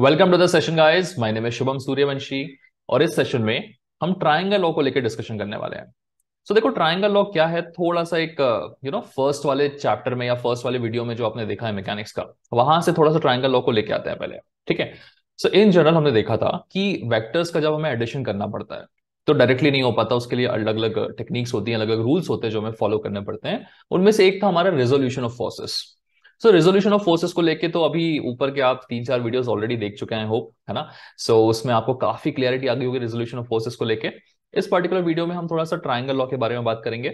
Welcome to the session guys my name है शुभम सूर्यवंशी और इस सेशन में हम ट्रायंगल लॉ को लेकर डिस्कशन करने वाले हैं सो so, देखो ट्रायंगल लॉ क्या है थोड़ा सा एक यू नो फर्स्ट वाले चैप्टर में या फर्स्ट वाले वीडियो में जो आपने देखा है मैकेनिक्स का वहां से थोड़ा सा ट्राइंगल लॉ को लेकर आते हैं पहले ठीक है सो इन जनरल हमने देखा था कि वैक्टर्स का जब हमें एडिशन करना पड़ता है तो डायरेक्टली नहीं हो पाता उसके लिए अलग अलग टेक्निक्स होती हैं अलग अलग रूल्स होते हैं जो हमें फॉलो करने पड़ते हैं उनमें से एक था हमारा resolution of forces so resolution of forces को लेके तो अभी ऊपर के आप तीन चार वीडियोस ऑलरेडी देख चुके हैं होप है ना सो so, उसमें आपको काफी क्लियरिटी आ गई होगी रेजोल्यूशन ऑफ फोर्सेस को लेके इस पर्टिकुलर वीडियो में हम थोड़ा सा ट्राइंगल लॉ के बारे में बात करेंगे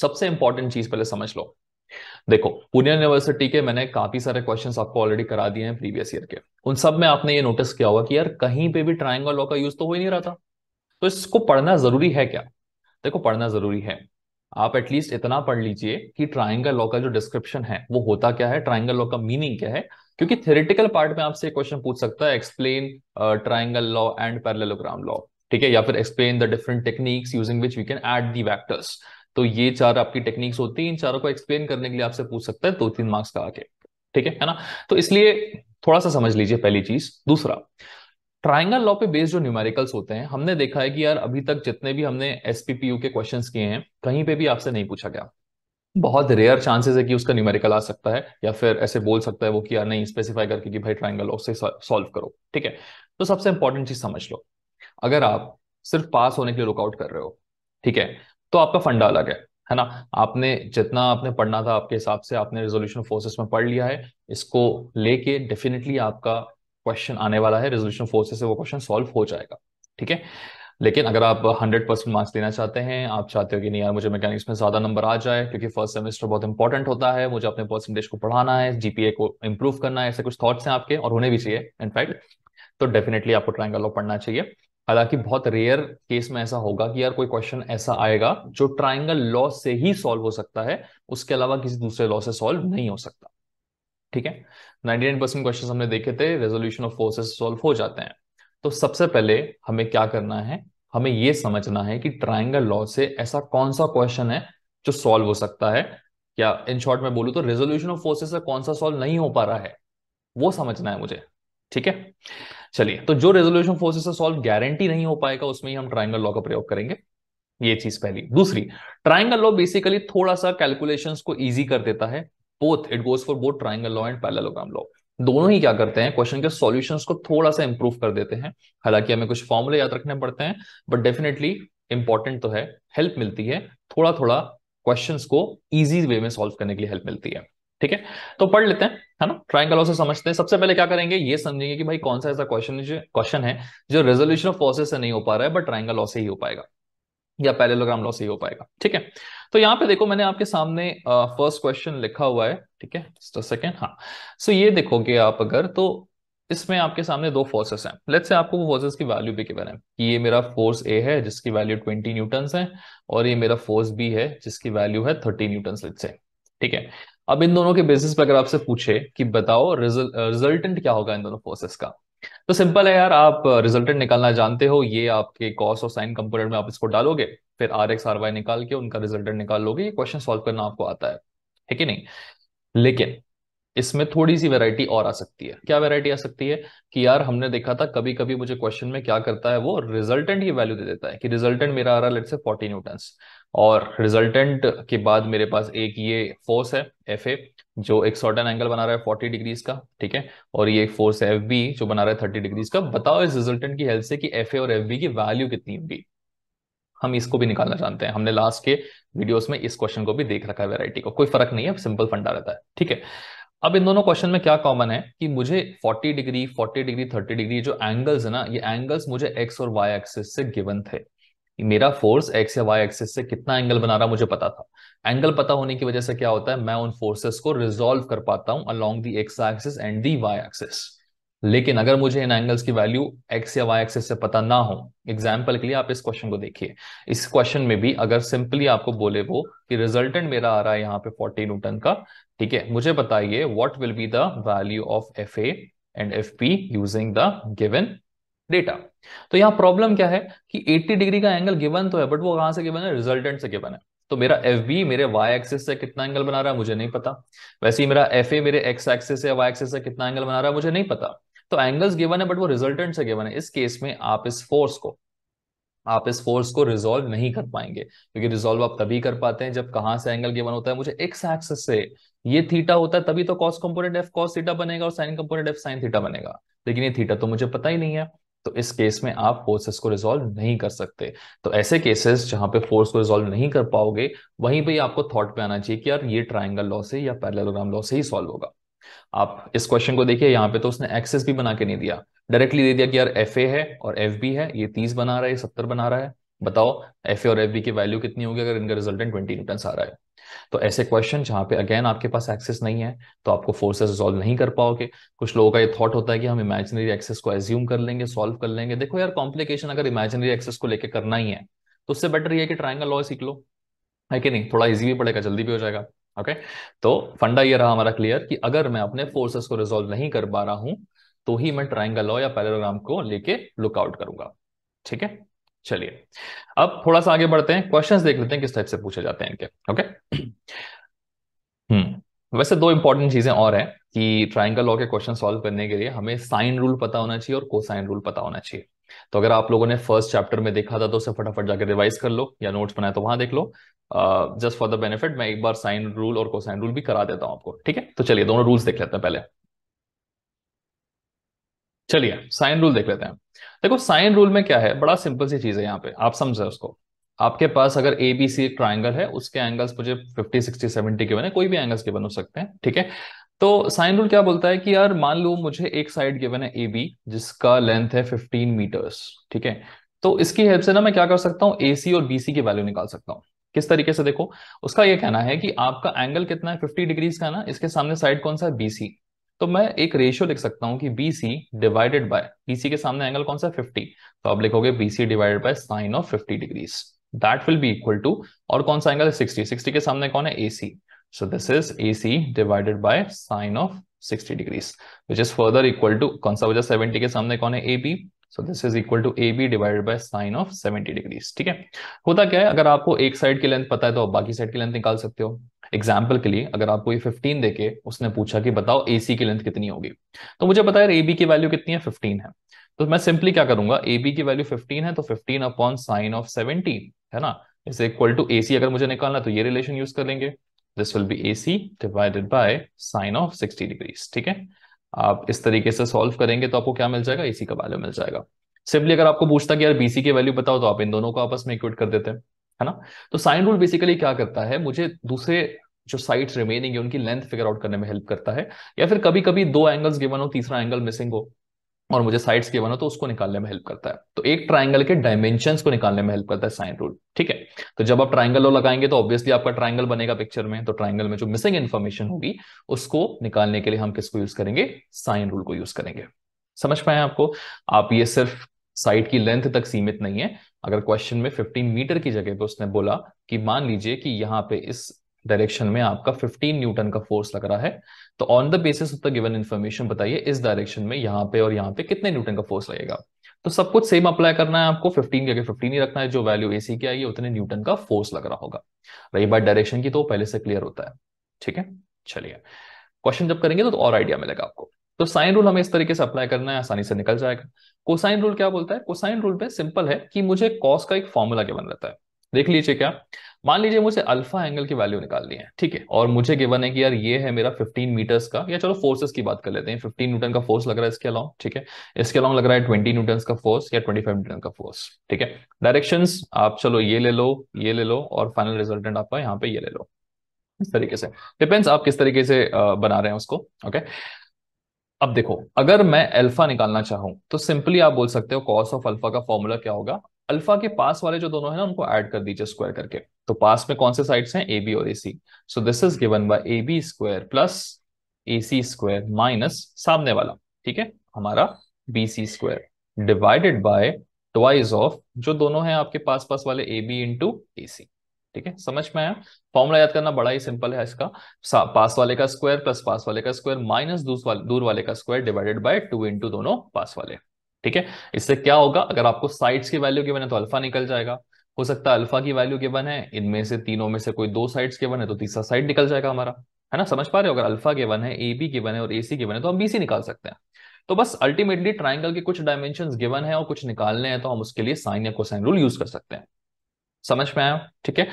सबसे इंपॉर्टेंट चीज पहले समझ लो देखो पुणे यूनिवर्सिटी के मैंने काफी सारे क्वेश्चन आपको ऑलरेडी करा दिए हैं प्रीवियस ईयर के उन सब में आपने ये नोटिस किया होगा कि यार कहीं पे भी ट्राइंगल लॉ का यूज तो हो ही नहीं रहा था तो इसको पढ़ना जरूरी है क्या देखो पढ़ना जरूरी है आप एटलीस्ट इतना पढ़ लीजिए कि ट्राइंगल लॉ का जो डिस्क्रिप्शन है वो होता क्या है ट्राइंगल लॉ का मीनिंग क्या है क्योंकि थेरेटिकल पार्ट में आपसे क्वेश्चन पूछ सकता है explain triangle law and parallelogram law ठीक है या फिर explain the different techniques using which we can add the vectors तो ये चार आपकी टेक्निक्स होती है इन चारों को एक्सप्लेन करने के लिए आपसे पूछ सकता है दो तीन मार्क्स का आके ठीक है है ना तो इसलिए थोड़ा सा समझ लीजिए पहली चीज दूसरा ट्राइंगल लॉ पे बेस्ड जो न्यूमेरिकल्स होते हैं हमने देखा है कि यार अभी तक जितने भी हमने एसपीपीयू के क्वेश्चन किए हैं कहीं पे भी आपसे नहीं पूछा गया बहुत रेयर चांसेस है कि उसका न्यूमेरिकल आ सकता है या फिर ऐसे बोल सकता है वो कि यार नहीं स्पेसिफाई करके कि भाई ट्राइंगल लॉ से सॉल्व करो ठीक है तो सबसे इंपॉर्टेंट चीज समझ लो अगर आप सिर्फ पास होने के लिए लुकआउट कर रहे हो ठीक है तो आपका फंडा अलग है है ना आपने जितना आपने पढ़ना था आपके हिसाब से आपने रेजोल्यूशन फोर्सेस में पढ़ लिया है इसको लेके डेफिनेटली आपका क्वेश्चन आने वाला है रेजोल्यूशन फोर से वो क्वेश्चन सॉल्व हो जाएगा ठीक है लेकिन अगर आप 100 परसेंट मार्क्स लेना चाहते हैं आप चाहते हो कि नहीं यार मुझे मैकेनिक्स में ज्यादा नंबर आ जाए क्योंकि फर्स्ट सेमेस्टर बहुत इंपॉर्टेंट होता है मुझे अपने परसेंटेज को पढ़ाना है जीपीए को इम्प्रूव करना है ऐसे कुछ थॉट्स हैं आपके और होने भी चाहिए इनफैक्ट तो डेफिनेटली आपको ट्राइंगल लॉ पढ़ना चाहिए हालांकि बहुत रेयर केस में ऐसा होगा कि यार कोई क्वेश्चन ऐसा आएगा जो ट्राइंगल लॉ से ही सॉल्व हो सकता है उसके अलावा किसी दूसरे लॉ से सॉल्व नहीं हो सकता ठीक है नाइन परसेंट क्वेश्चन हमने देखे थे रेजोल्यूशन ऑफ फोर्सेस सॉल्व हो जाते हैं तो सबसे पहले हमें क्या करना है हमें यह समझना है कि ट्राइंगल लॉ से ऐसा कौन सा क्वेश्चन है जो सॉल्व हो सकता है या इन शॉर्ट में बोलू तो रेजोल्यूशन ऑफ फोर्सेस से कौन सा सॉल्व नहीं हो पा रहा है वो समझना है मुझे ठीक है चलिए तो जो रेजोल्यूशन फोर्सेस से सॉल्व गारंटी नहीं हो पाएगा उसमें ही हम ट्राइंगल लॉ का प्रयोग करेंगे ये चीज पहली दूसरी ट्राइंगल लॉ बेसिकली थोड़ा सा कैलकुलेशंस को इजी कर देता है both it goes for both triangle law and parallelogram law दोनों ही क्या करते हैं क्वेश्चन के सॉल्यूशन को थोड़ा सा इंप्रूव कर देते हैं हालांकि हमें कुछ फॉर्मुले याद रखने पड़ते हैं बट डेफिनेटली इंपॉर्टेंट तो है हेल्प मिलती है थोड़ा थोड़ा क्वेश्चन को ईजी वे में सॉल्व करने के लिए हेल्प मिलती है ठीक है तो पढ़ लेते हैं है ना ट्राइंगल लॉ से समझते हैं सबसे पहले क्या करेंगे ये समझेंगे कि भाई कौन सा ऐसा क्वेश्चन क्वेश्चन है जो रेजोल्यूशन ऑफ फोर्सेस से नहीं हो पा रहा है बट ट्राइंगल लॉ से ही हो पाएगा या पैरेललोग्राम लॉस ही हो पाएगा ठीक है तो यहाँ पे देखो मैंने आपके सामने फर्स्ट uh, क्वेश्चन लिखा हुआ है ठीक है जस्ट सेकेंड हाँ सो so, ये देखोगे आप अगर तो इसमें आपके सामने दो फोर्सेस हैं लेट्स से आपको वो फोर्सेस की वैल्यू भी गिवन है कि ये मेरा फोर्स ए है जिसकी वैल्यू 20 न्यूटन है और ये मेरा फोर्स बी है जिसकी वैल्यू है 30 न्यूटन लेट्स से ठीक है अब इन दोनों के बेसिस पर अगर आपसे पूछे कि बताओ रिजल्टेंट क्या होगा इन दोनों फोर्सेस का तो सिंपल है यार आप रिजल्टेंट निकालना जानते हो ये आपके कॉस और साइन कंपोनेंट में आप इसको डालोगे फिर आर एक्स आर वाई निकाल के उनका रिजल्टेंट निकाल लोगे ये क्वेश्चन सॉल्व करना आपको आता है ठीक है नहीं लेकिन इसमें थोड़ी सी वैरायटी और आ सकती है क्या वैरायटी आ सकती है कि यार हमने देखा था कभी कभी मुझे क्वेश्चन में क्या करता है वो रिजल्टेंट की वैल्यू दे देता है कि रिजल्टेंट मेरा आ रहा है लेट से फोर्टी न्यूटन और रिजल्टेंट के बाद मेरे पास एक ये फोर्स है एफ ए जो एक सर्टन एंगल बना रहा है फोर्टी डिग्रीज का ठीक है और ये एक फोर्स है एफ बी जो बना रहा है थर्टी डिग्रीज का बताओ इस रिजल्टेंट की हेल्प से कि एफ ए और एफ बी की वैल्यू कितनी होगी हम इसको भी निकालना चाहते हैं हमने लास्ट के वीडियोस में इस क्वेश्चन को भी देख रखा है वेराइटी को कोई फर्क नहीं है सिंपल फंडा रहता है ठीक है अब इन दोनों क्वेश्चन में क्या कॉमन है कि मुझे 40 डिग्री 40 डिग्री 30 डिग्री जो एंगल्स है ना ये एंगल्स मुझे एक्स और वाई एक्सिस से गिवन थे मेरा फोर्स एक्स या वाई एक्सिस से कितना एंगल बना रहा मुझे पता था एंगल पता होने की वजह से क्या होता है मैं उन फोर्सेस को रिजॉल्व कर पाता हूं along the X axis and the Y axis लेकिन अगर मुझे इन एंगल्स की वैल्यू एक्स या वाई एक्सिस से पता ना हो एग्जाम्पल के लिए आप इस क्वेश्चन को देखिए इस क्वेश्चन में भी अगर सिंपली आपको बोले वो कि रिजल्टेंट मेरा आ रहा है यहाँ पे फोर्टी न्यूटन का ठीक है मुझे बताइए what will be the value of F A and F P using the given data तो यहाँ प्रॉब्लम क्या है कि 80 डिग्री का एंगल गिवन तो है बट वो कहां से गिवन है रिजल्टेंट से गिवन है तो मेरा एफ बी मेरे वाई एक्सिस से कितना एंगल बना रहा है मुझे नहीं पता वैसे ही मेरा एफ ए मेरे एक्स एक्सिस से वाई एक्सिस से कितना एंगल बना रहा है मुझे नहीं पता तो एंगल्स गिवन है बट वो रिजल्टेंट से गिवन है इस केस में आप इस फोर्स को आप इस फोर्स को रिजोल्व नहीं कर पाएंगे क्योंकि रिजोल्व आप तभी कर पाते हैं जब कहां से एंगल गिवन होता है मुझे एक्स एक्सिस से ये थीटा होता है तभी तो cos component F cos theta बनेगा और sine component F sine theta बनेगा लेकिन ये थीटा तो मुझे पता ही नहीं है तो इस केस में आप फोर्सेस को रिजोल्व नहीं कर सकते तो ऐसे केसेस जहां पे फोर्स को रिजोल्व नहीं कर पाओगे वहीं पे आपको थॉट पे आना चाहिए कि यार ये ट्राइंगल लॉ से या पैरेललोग्राम लॉ से ही सॉल्व होगा आप इस क्वेश्चन को देखिए यहाँ पे तो उसने एक्सेस भी बना के नहीं दिया डायरेक्टली दे दिया कि यार एफ है और एफ है ये तीस बना रहा है सत्तर बना रहा है बताओ एफ और एफ की वैल्यू कितनी होगी अगर इनका रिजल्टेंट ट्वेंटी न्यूटन आ रहा है तो ऐसे क्वेश्चन जहां पे अगेन आपके पास एक्सेस नहीं है तो आपको फोर्सेस सॉल्व नहीं कर पाओगे कुछ लोगों का ये थॉट होता है कि हम इमेजिनरी एक्सेस को एज्यूम कर लेंगे सॉल्व कर लेंगे देखो यार कॉम्प्लिकेशन अगर इमेजिनरी एक्सेस को लेकर करना ही है तो उससे बेटर ये कि ट्राइंगल लॉ सीख लो है कि नहीं थोड़ा इजी भी पड़ेगा जल्दी भी हो जाएगा ओके तो फंडा ये रहा हमारा क्लियर कि अगर मैं अपने फोर्सेस को रिजोल्व नहीं कर पा रहा हूं तो ही मैं ट्राइंगल लॉ या पैराग्राम को लेके लुकआउट करूंगा ठीक है चलिए अब थोड़ा सा आगे बढ़ते हैं क्वेश्चंस देख लेते हैं किस टाइप से पूछे जाते हैं इनके ओके हम्म hmm. वैसे दो इंपॉर्टेंट चीजें और हैं कि ट्राइंगल लॉ के क्वेश्चन सॉल्व करने के लिए हमें साइन रूल पता होना चाहिए और कोसाइन रूल पता होना चाहिए तो अगर आप लोगों ने फर्स्ट चैप्टर में देखा था तो उसे फटाफट जाकर रिवाइज कर लो या नोट्स बनाए तो वहां देख लो जस्ट फॉर द बेनिफिट मैं एक बार साइन रूल और कोसाइन रूल भी करा देता हूं आपको ठीक है तो चलिए दोनों रूल्स देख लेते हैं पहले चलिए साइन रूल देख लेते हैं देखो साइन रूल में क्या है बड़ा सिंपल सी चीज है यहाँ पे आप समझे उसको आपके पास अगर ए बी सी एक ट्राइंगल है उसके एंगल्स मुझे 50, 60, 70 के बने कोई भी एंगल्स के बन हो सकते हैं ठीक है तो साइन रूल क्या बोलता है कि यार मान लो मुझे एक साइड गिवन है ए बी जिसका लेंथ है 15 मीटर्स ठीक है तो इसकी हेल्प से ना मैं क्या कर सकता हूँ ए सी और बी सी की वैल्यू निकाल सकता हूँ किस तरीके से देखो उसका यह कहना है कि आपका एंगल कितना है फिफ्टी डिग्रीज का ना इसके सामने साइड कौन सा है बीसी तो मैं एक रेशियो लिख सकता हूं कि B C divided by B C के सामने एंगल कौन सा फिफ्टी तो आप लिखोगे B C divided by sine of fifty degrees that will be equal to और कौन सा एंगल है सिक्सटी सिक्सटी के सामने कौन है A C so this is A C divided by sine of sixty degrees which is further equal to कौन सा वजह सेवेंटी के सामने कौन है A B so this is equal to AB B divided by sine of seventy degrees ठीक है होता क्या है अगर आपको एक साइड की लेंथ पता है तो आप बाकी साइड की लेंथ निकाल सकते हो एग्जाम्पल के लिए अगर आपको ये 15 देके उसने पूछा कि बताओ ए सी की लेंथ कितनी होगी तो मुझे बताया ए बी की वैल्यू कितनी है 15 है तो मैं सिंपली क्या करूंगा ए बी की वैल्यू 15 है तो 15 अपॉन साइन ऑफ 17 है ना is equal to A C अगर मुझे निकालना तो ये रिलेशन यूज कर लेंगे this will be A C divided by sine of 60 degrees ठीक है आप इस तरीके से सॉल्व करेंगे तो आपको क्या मिल जाएगा एसी का वैल्यू मिल जाएगा सिंपली अगर आपको पूछता कि यार बीसी की वैल्यू बताओ तो आप इन दोनों को आपस में इक्वेट कर देते हैं है ना तो साइन रूल बेसिकली क्या करता है मुझे दूसरे जो साइट्स रिमेनिंग है उनकी लेंथ फिगर आउट करने में हेल्प करता है या फिर कभी कभी दो एंगल्स गिवन हो तीसरा एंगल मिसिंग हो और मुझे साइड्स गिवन हो तो उसको निकालने में हेल्प करता है तो एक ट्राइंगल के डायमेंशन को निकालने में हेल्प करता है साइन रूल ठीक है तो जब आप ट्राइंगल लो लगाएंगे तो ऑब्वियसली आपका ट्राइंगल बनेगा पिक्चर में तो ट्राइंगल में जो मिसिंग इन्फॉर्मेशन होगी उसको निकालने के लिए हम किसको यूज करेंगे साइन रूल को यूज करेंगे समझ पाए आपको आप ये सिर्फ साइड की लेंथ तक सीमित नहीं है अगर क्वेश्चन में 15 मीटर की जगह पे उसने बोला कि मान लीजिए कि यहाँ पे इस डायरेक्शन में आपका 15 न्यूटन का फोर्स लग रहा है तो on the basis of the given information बताइए इस डायरेक्शन में यहाँ पे और यहाँ पे कितने न्यूटन का फोर्स लगेगा तो सब कुछ सेम अप्लाई करना है आपको 15 के 15 ही रखना है जो वैल्यू एसी की आएगी उतने न्यूटन का फोर्स लग रहा होगा रही बात डायरेक्शन की तो पहले से क्लियर होता है ठीक है चलिए क्वेश्चन जब करेंगे तो, तो और आइडिया मिलेगा आपको तो साइन रूल हमें इस तरीके से अप्लाई करना है आसानी से निकल जाएगा कोसाइन रूल क्या बोलता है कोसाइन रूल पे सिंपल है कि मुझे कॉस का एक फॉर्मूला क्या बन रहता है देख लीजिए क्या मान लीजिए मुझे अल्फा एंगल की वैल्यू निकालनी है ठीक है और मुझे गिवन है कि यार ये है मेरा 15 मीटर्स का या चलो फोर्सेस की बात कर लेते हैं 15 न्यूटन का फोर्स लग रहा है इसके अलाउ ठीक है इसके अलाउ लग रहा है 20 न्यूटन का फोर्स या 25 न्यूटन का फोर्स ठीक है डायरेक्शन आप चलो ये ले लो ये ले लो और फाइनल रिजल्टेंट आपका यहाँ पे ये ले लो इस तरीके से डिपेंड्स आप किस तरीके से बना रहे हैं उसको ओके अब देखो अगर मैं अल्फा निकालना चाहूं तो सिंपली आप बोल सकते हो कॉस ऑफ अल्फा का फॉर्मूला क्या होगा अल्फा के पास वाले जो दोनों है ना उनको ऐड कर दीजिए स्क्वायर करके तो पास में कौन से साइड्स हैं ए बी और A C so this is given by A B square plus A C square minus सामने वाला ठीक है हमारा B C square divided by twice of जो दोनों हैं आपके पास पास वाले ए बी इंटू ए सी ठीक है समझ में आया फॉर्मूला याद करना बड़ा ही सिंपल है इसका पास वाले का स्क्वायर प्लस पास वाले का स्क्वायर माइनस दूर वाले का square divided by two into दोनों पास वाले ठीक है इससे क्या होगा अगर आपको साइड्स की वैल्यू गिवन है तो अल्फा निकल जाएगा हो सकता है अल्फा की वैल्यू गिवन है इनमें से तीनों में से कोई दो साइड्स गिवन है तो तीसरा साइड निकल जाएगा हमारा है ना समझ पा रहे हो अगर अल्फा गिवन है ए बी गिवन है और ए सी गिवन है तो हम बी सी निकाल सकते हैं तो बस अल्टीमेटली ट्राइंगल के कुछ डायमेंशन गिवन है और कुछ निकालने हैं तो हम उसके लिए साइन या कोसाइन रूल यूज कर सकते हैं समझ में आया ठीक है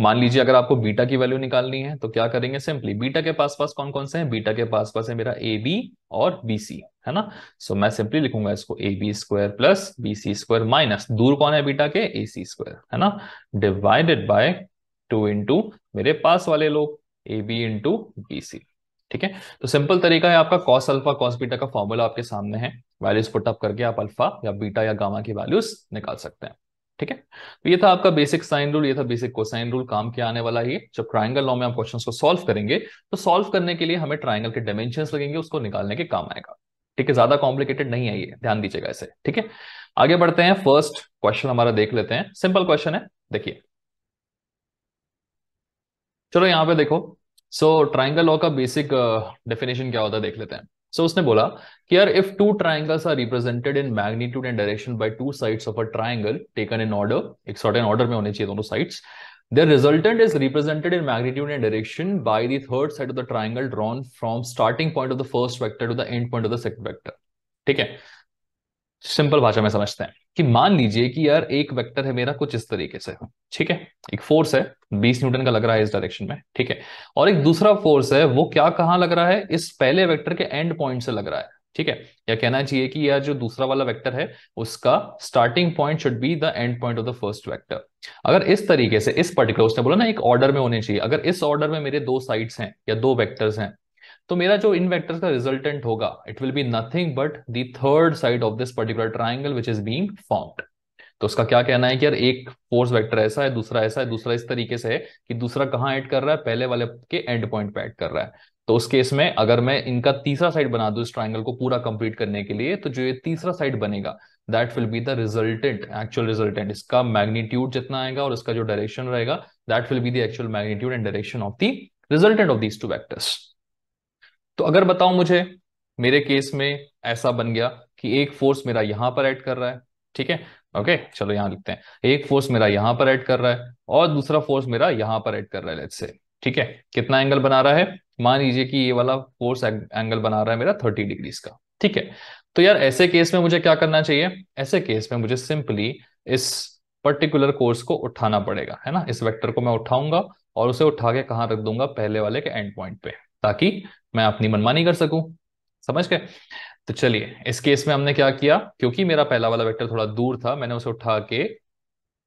मान लीजिए अगर आपको बीटा की वैल्यू निकालनी है तो क्या करेंगे सिंपली बीटा के पास पास कौन कौन से हैं बीटा के पास पास है मेरा ए बी और बी सी है ना सो so, मैं सिंपली लिखूंगा इसको A B square plus B C square minus दूर कौन है बीटा के ए सी स्क्वायर है ना डिवाइडेड बाय टू इंटू मेरे पास वाले लोग A B into B C ठीक है तो सिंपल तरीका है आपका कॉस अल्फा कॉस बीटा का फॉर्मूला आपके सामने है वैल्यूज पुट अप करके आप अल्फा या बीटा या गामा की वैल्यूज निकाल सकते हैं ठीक है तो ये था आपका बेसिक साइन रूल ये था बेसिक कोसाइन रूल काम के आने वाला ही जब ट्राइंगल लॉ में आप क्वेश्चन को सॉल्व करेंगे तो सॉल्व करने के लिए हमें ट्राइंगल के डायमेंशन लगेंगे उसको निकालने के काम आएगा ठीक है ज्यादा कॉम्प्लिकेटेड नहीं है ये ध्यान दीजिएगा इसे ठीक है आगे बढ़ते हैं फर्स्ट क्वेश्चन हमारा देख लेते हैं सिंपल क्वेश्चन है देखिए चलो यहां पे देखो सो ट्राइंगल लॉ का बेसिक डेफिनेशन uh, क्या होता है देख लेते हैं सो so, उसने बोला कि यार if two triangles are represented in magnitude and direction by two sides of a triangle taken in order एक सर्टेन ऑर्डर में होने चाहिए दोनों sides Their resultant is represented in magnitude and direction by the third side of the triangle drawn from starting point of the first vector to the end point of the second vector. ठीक है simple भाषा में समझते हैं कि मान लीजिए कि यार एक वेक्टर है मेरा कुछ इस तरीके से ठीक है एक फोर्स है 20 न्यूटन का लग रहा है इस डायरेक्शन में ठीक है और एक दूसरा फोर्स है वो क्या कहाँ लग रहा है इस पहले वेक्टर के एंड पॉइंट से लग रहा है ठीक है या कहना चाहिए कि यह जो दूसरा वाला वेक्टर है उसका starting point should be the end point of the first vector अगर इस तरीके से इस पर्टिकुलर उसने बोला ना एक ऑर्डर में होने चाहिए अगर इस ऑर्डर में मेरे दो साइड्स हैं या दो वेक्टर्स हैं तो मेरा जो इन वेक्टर्स का रिजल्टेंट होगा it will be nothing but the third side of this particular triangle which is being formed तो उसका क्या कहना है कि यार एक फोर्स वेक्टर ऐसा है दूसरा ऐसा है दूसरा इस तरीके से है कि दूसरा कहाँ ऐड कर रहा है पहले वाले के एंड पॉइंट पे ऐड कर रहा है तो उस केस में अगर मैं इनका तीसरा साइड बना दू इस ट्राइंगल को पूरा कंप्लीट करने के लिए तो जो ये तीसरा साइड बनेगा that will be the resultant actual resultant इसका मैग्नीट्यूड जितना आएगा और इसका जो डायरेक्शन रहेगा that will be the actual magnitude and direction of the resultant of these two vectors तो अगर बताओ मुझे मेरे केस में ऐसा बन गया कि एक फोर्स मेरा यहां पर एड कर रहा है ठीक है ओके okay, चलो यहां लिखते हैं एक फोर्स मेरा यहां पर ऐड कर रहा है और दूसरा फोर्स मेरा यहां पर ऐड कर रहा है लेट्स से ठीक है कितना एंगल बना रहा है मान लीजिए कि ये वाला फोर्स एंगल बना रहा है मेरा थर्टी डिग्रीज का ठीक है तो यार ऐसे केस में मुझे क्या करना चाहिए ऐसे केस में मुझे सिंपली इस पर्टिकुलर कोर्स को उठाना पड़ेगा है ना इस वेक्टर को मैं उठाऊंगा और उसे उठा के कहाँ रख दूंगा पहले वाले के एंड पॉइंट पे ताकि मैं अपनी मनमानी कर सकूं समझ गए तो चलिए इस केस में हमने क्या किया क्योंकि मेरा पहला वाला वेक्टर थोड़ा दूर था मैंने उसे उठा के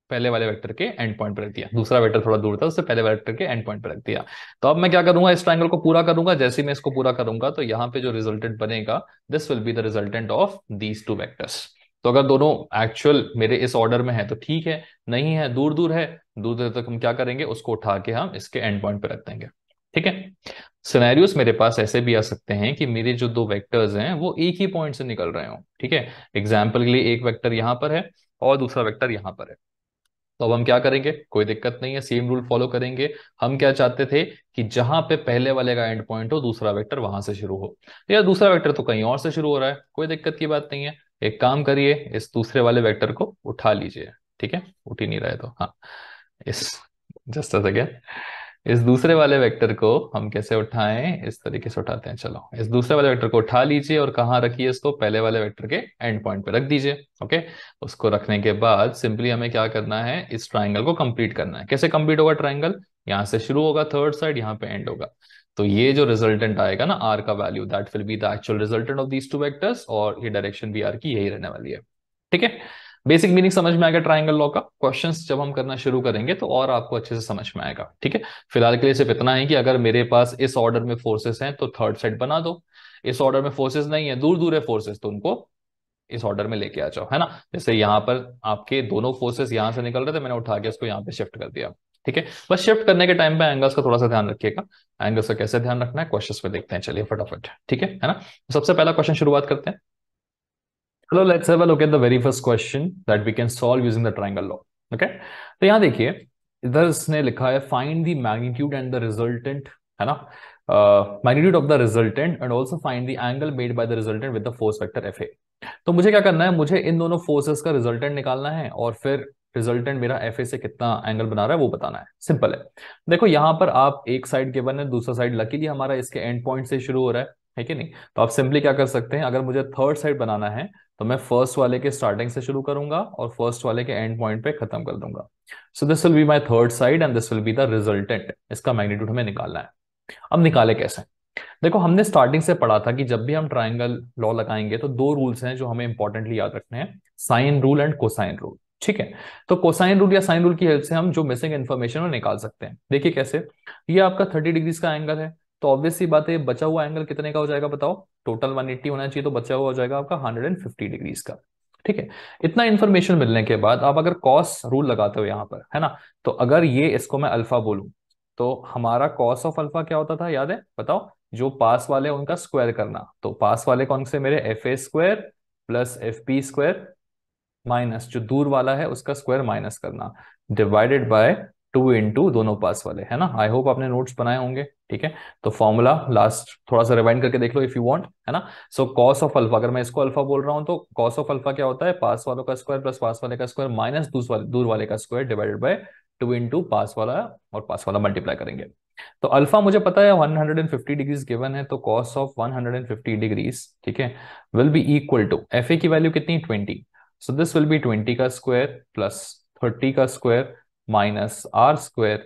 पहले वाले वेक्टर के एंड पॉइंट पर रख दिया दूसरा वेक्टर थोड़ा दूर था उससे पहले वेक्टर के एंड पॉइंट पर रख दिया तो अब मैं क्या करूंगा इस ट्राइंगल को पूरा करूंगा जैसे मैं इसको पूरा करूंगा तो यहाँ पे जो रिजल्टेंट बनेगा this will be the resultant of these two vectors तो अगर दोनों एक्चुअल मेरे इस ऑर्डर में है तो ठीक है नहीं है दूर दूर है दूर दूर तक हम क्या करेंगे उसको उठा के हम इसके एंड पॉइंट पर रख देंगे ठीक है सिनेरियोस मेरे पास ऐसे भी आ सकते हैं कि मेरे जो दो वेक्टर्स हैं वो एक ही पॉइंट से निकल रहे हो ठीक है एग्जाम्पल के लिए एक वेक्टर यहां पर है और दूसरा वेक्टर यहाँ पर है तो अब हम क्या करेंगे कोई दिक्कत नहीं है सेम रूल फॉलो करेंगे हम क्या चाहते थे कि जहां पे पहले वाले का एंड पॉइंट हो दूसरा वेक्टर वहां से शुरू हो तो या दूसरा वेक्टर तो कहीं और से शुरू हो रहा है कोई दिक्कत की बात नहीं है एक काम करिए इस दूसरे वाले वेक्टर को उठा लीजिए ठीक है उठ ही नहीं रहे तो हाँ इस जस्ट अगेन इस दूसरे वाले वेक्टर को हम कैसे उठाएं इस तरीके से उठाते हैं चलो इस दूसरे वाले वेक्टर को उठा लीजिए और कहाँ रखिए इसको पहले वाले वेक्टर के एंड पॉइंट पे रख दीजिए ओके उसको रखने के बाद सिंपली हमें क्या करना है इस ट्राइंगल को कंप्लीट करना है कैसे कंप्लीट होगा ट्राइंगल यहाँ से शुरू होगा थर्ड साइड यहाँ पे एंड होगा तो ये जो रिजल्टेंट आएगा ना आर का value that will be the actual resultant of these two vectors और ये डायरेक्शन भी आर की यही रहने वाली है ठीक है बेसिक मीनिंग समझ में आएगा ट्राइंगल लॉ का क्वेश्चन जब हम करना शुरू करेंगे तो और आपको अच्छे से समझ में आएगा ठीक है फिलहाल के लिए सिर्फ इतना है कि अगर मेरे पास इस ऑर्डर में फोर्सेस हैं तो थर्ड सेट बना दो इस ऑर्डर में फोर्सेस नहीं है दूर दूर है फोर्सेस तो उनको इस ऑर्डर में लेके आ जाओ है ना जैसे यहां पर आपके दोनों फोर्सेस यहां से निकल रहे थे मैंने उठा के उसको यहाँ पे शिफ्ट कर दिया ठीक है बस शिफ्ट करने के टाइम पे एंगल्स का थोड़ा सा ध्यान रखिएगा एंगल्स का कैसे ध्यान रखना है क्वेश्चन पे देखते हैं चलिए फटाफट ठीक है है ना सबसे पहला क्वेश्चन शुरुआत करते हैं चलो let's have a look at the very first question that we can solve using the triangle law okay तो यहां देखिए इधर इसने लिखा है find the magnitude and the resultant है ना magnitude of the resultant and also find the angle made by the resultant with the force vector F A तो मुझे क्या करना है मुझे इन दोनों फोर्सेस का रिजल्टेंट निकालना है और फिर रिजल्टेंट मेरा एफ से कितना एंगल बना रहा है वो बताना है सिंपल है देखो यहां पर आप एक साइड गिवन है दूसरा साइड लकीली हमारा इसके एंड पॉइंट से शुरू हो रहा है है कि नहीं तो आप सिंपली क्या कर सकते हैं अगर मुझे थर्ड साइड बनाना है तो मैं फर्स्ट वाले के स्टार्टिंग से शुरू करूंगा और फर्स्ट वाले के एंड पॉइंट पे खत्म कर दूंगा so this will be my third side and this will be the resultant इसका मैग्नीट्यूड हमें निकालना है अब निकाले कैसे देखो हमने स्टार्टिंग से पढ़ा था कि जब भी हम ट्राइंगल लॉ लगाएंगे तो दो रूल्स हैं जो हमें इंपॉर्टेंटली याद रखने हैं sine rule and cosine rule ठीक है तो कोसाइन रूल या साइन रूल की हेल्प से हम जो मिसिंग इन्फॉर्मेशन निकाल सकते हैं देखिए कैसे ये आपका थर्टी डिग्रीज का एंगल है तो ऑब्वियस सी बात है बचा हुआ एंगल कितने का हो जाएगा बताओ टोटल 180 होना चाहिए तो बचा हुआ हो जाएगा आपका 150 डिग्रीज का ठीक है इतना इन्फॉर्मेशन मिलने के बाद आप अगर कॉस रूल लगाते हो यहाँ पर है ना तो अगर ये इसको मैं अल्फा बोलूं तो हमारा कॉस ऑफ अल्फा क्या होता था याद है बताओ जो पास वाले उनका स्क्वायर करना तो पास वाले कौन से मेरे F A square plus F P square minus जो दूर वाला है उसका स्क्वायर माइनस करना डिवाइडेड बाय टू इंटू दोनों पास वाले है ना आई होप आपने नोट्स बनाए होंगे ठीक है तो फॉर्मूला लास्ट थोड़ा सा रिवाइंड करके देख लो इफ यू वांट है ना सो कॉस ऑफ अल्फा अगर मैं इसको अल्फा बोल रहा हूं तो कॉस ऑफ अल्फा क्या होता है पास वालों का स्क्वायर प्लस पास वाले का स्क्वायर माइनस दूर वाले का square divided by two into पास वाला और पास वाला मल्टीप्लाई करेंगे तो अल्फा मुझे पता है 150 डिग्रीज गिवन है तो कॉस ऑफ 150 डिग्रीज ठीक है will be equal to F A की वैल्यू कितनी 20 सो दिस विल बी 20 का स्क्वायर प्लस 30 का square minus r square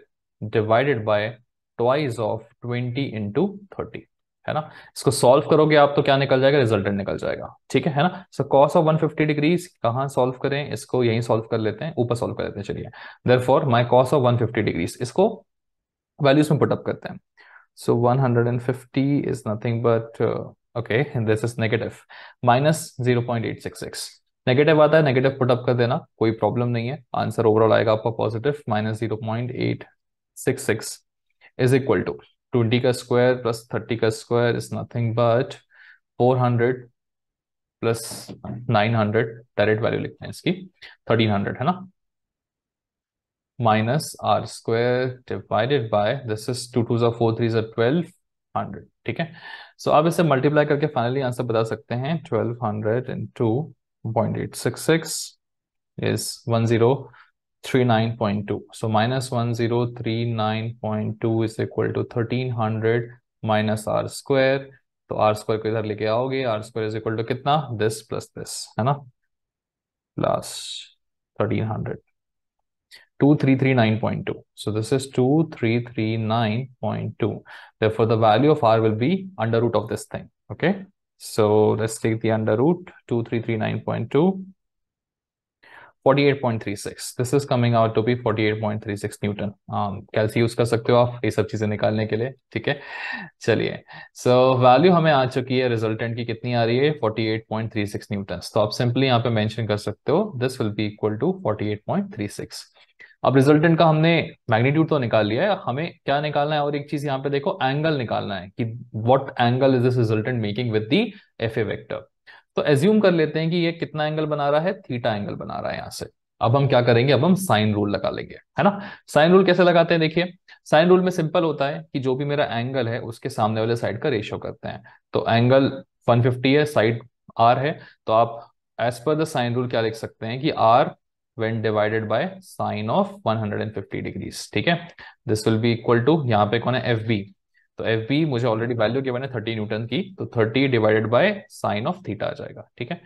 divided by twice of 20 into 30 है ना इसको सॉल्व करोगे आप तो क्या निकल जाएगा रिजल्टेंट निकल जाएगा ठीक है है ना सो कॉस ऑफ 150 डिग्रीज कहाँ सॉल्व करें इसको यहीं सॉल्व कर लेते हैं ऊपर सॉल्व कर लेते हैं चलिए therefore my cos of 150 degrees इसको वैल्यूज में पुटअप करते हैं so hundred and fifty is nothing but okay this is negative minus zero point eight six six negative आता है नेगेटिव पुट अप कर देना कोई प्रॉब्लम नहीं है आंसर ओवरऑल आएगा आपका positive minus zero point eight six six is equal to twenty का स्क्वायर प्लस थर्टी का square is nothing but four hundred plus nine hundred direct value लिखते हैं इसकी थर्टीन हंड्रेड है ना minus R square divided by this is two two जो four three जो twelve hundred ठीक है सो so, आप इसे मल्टीप्लाई करके फाइनली आंसर बता सकते हैं twelve hundred into 0.866 is 1039.2. So minus 1039.2 is equal to 1300 minus r square. So r square को इधर लेके आओगे r square is equal to कितना this plus this है ना plus 1300 2339.2 so this is 2339.2 therefore the value of r will be under root of this thing okay So let's take the under root 2339.2. 48.36 this is coming out to be 48.36 newton calci use कर सकते हो आप ये सब चीजें निकालने के लिए ठीक है चलिए सो वैल्यू हमें आ चुकी है रिजल्टेंट की कितनी आ रही है 48.36 न्यूटन तो आप सिंपली यहाँ पे मेंशन कर सकते हो this will be equal to 48.36 अब रिजल्टेंट का हमने मैग्नीट्यूड तो निकाल लिया है हमें क्या निकालना है और एक चीज यहाँ पे देखो एंगल निकालना है कि what angle is this resultant making with the F A vector तो एज्यूम कर लेते हैं कि ये कितना एंगल बना रहा है थीटा एंगल बना रहा है यहाँ से अब हम क्या करेंगे अब हम साइन रूल लगा लेंगे है ना साइन रूल कैसे लगाते हैं देखिए साइन रूल में सिंपल होता है कि जो भी मेरा एंगल है उसके सामने वाले साइड का रेशियो करते हैं तो एंगल 150 है साइड आर है तो आप as per the sine rule क्या लिख सकते हैं कि R when divided by sine of 150 degrees ठीक है this will be equal to यहाँ पे कौन है fb तो fb मुझे ऑलरेडी वैल्यू गिवन है 30 न्यूटन की तो 30 divided by sine of theta आ जाएगा ठीक है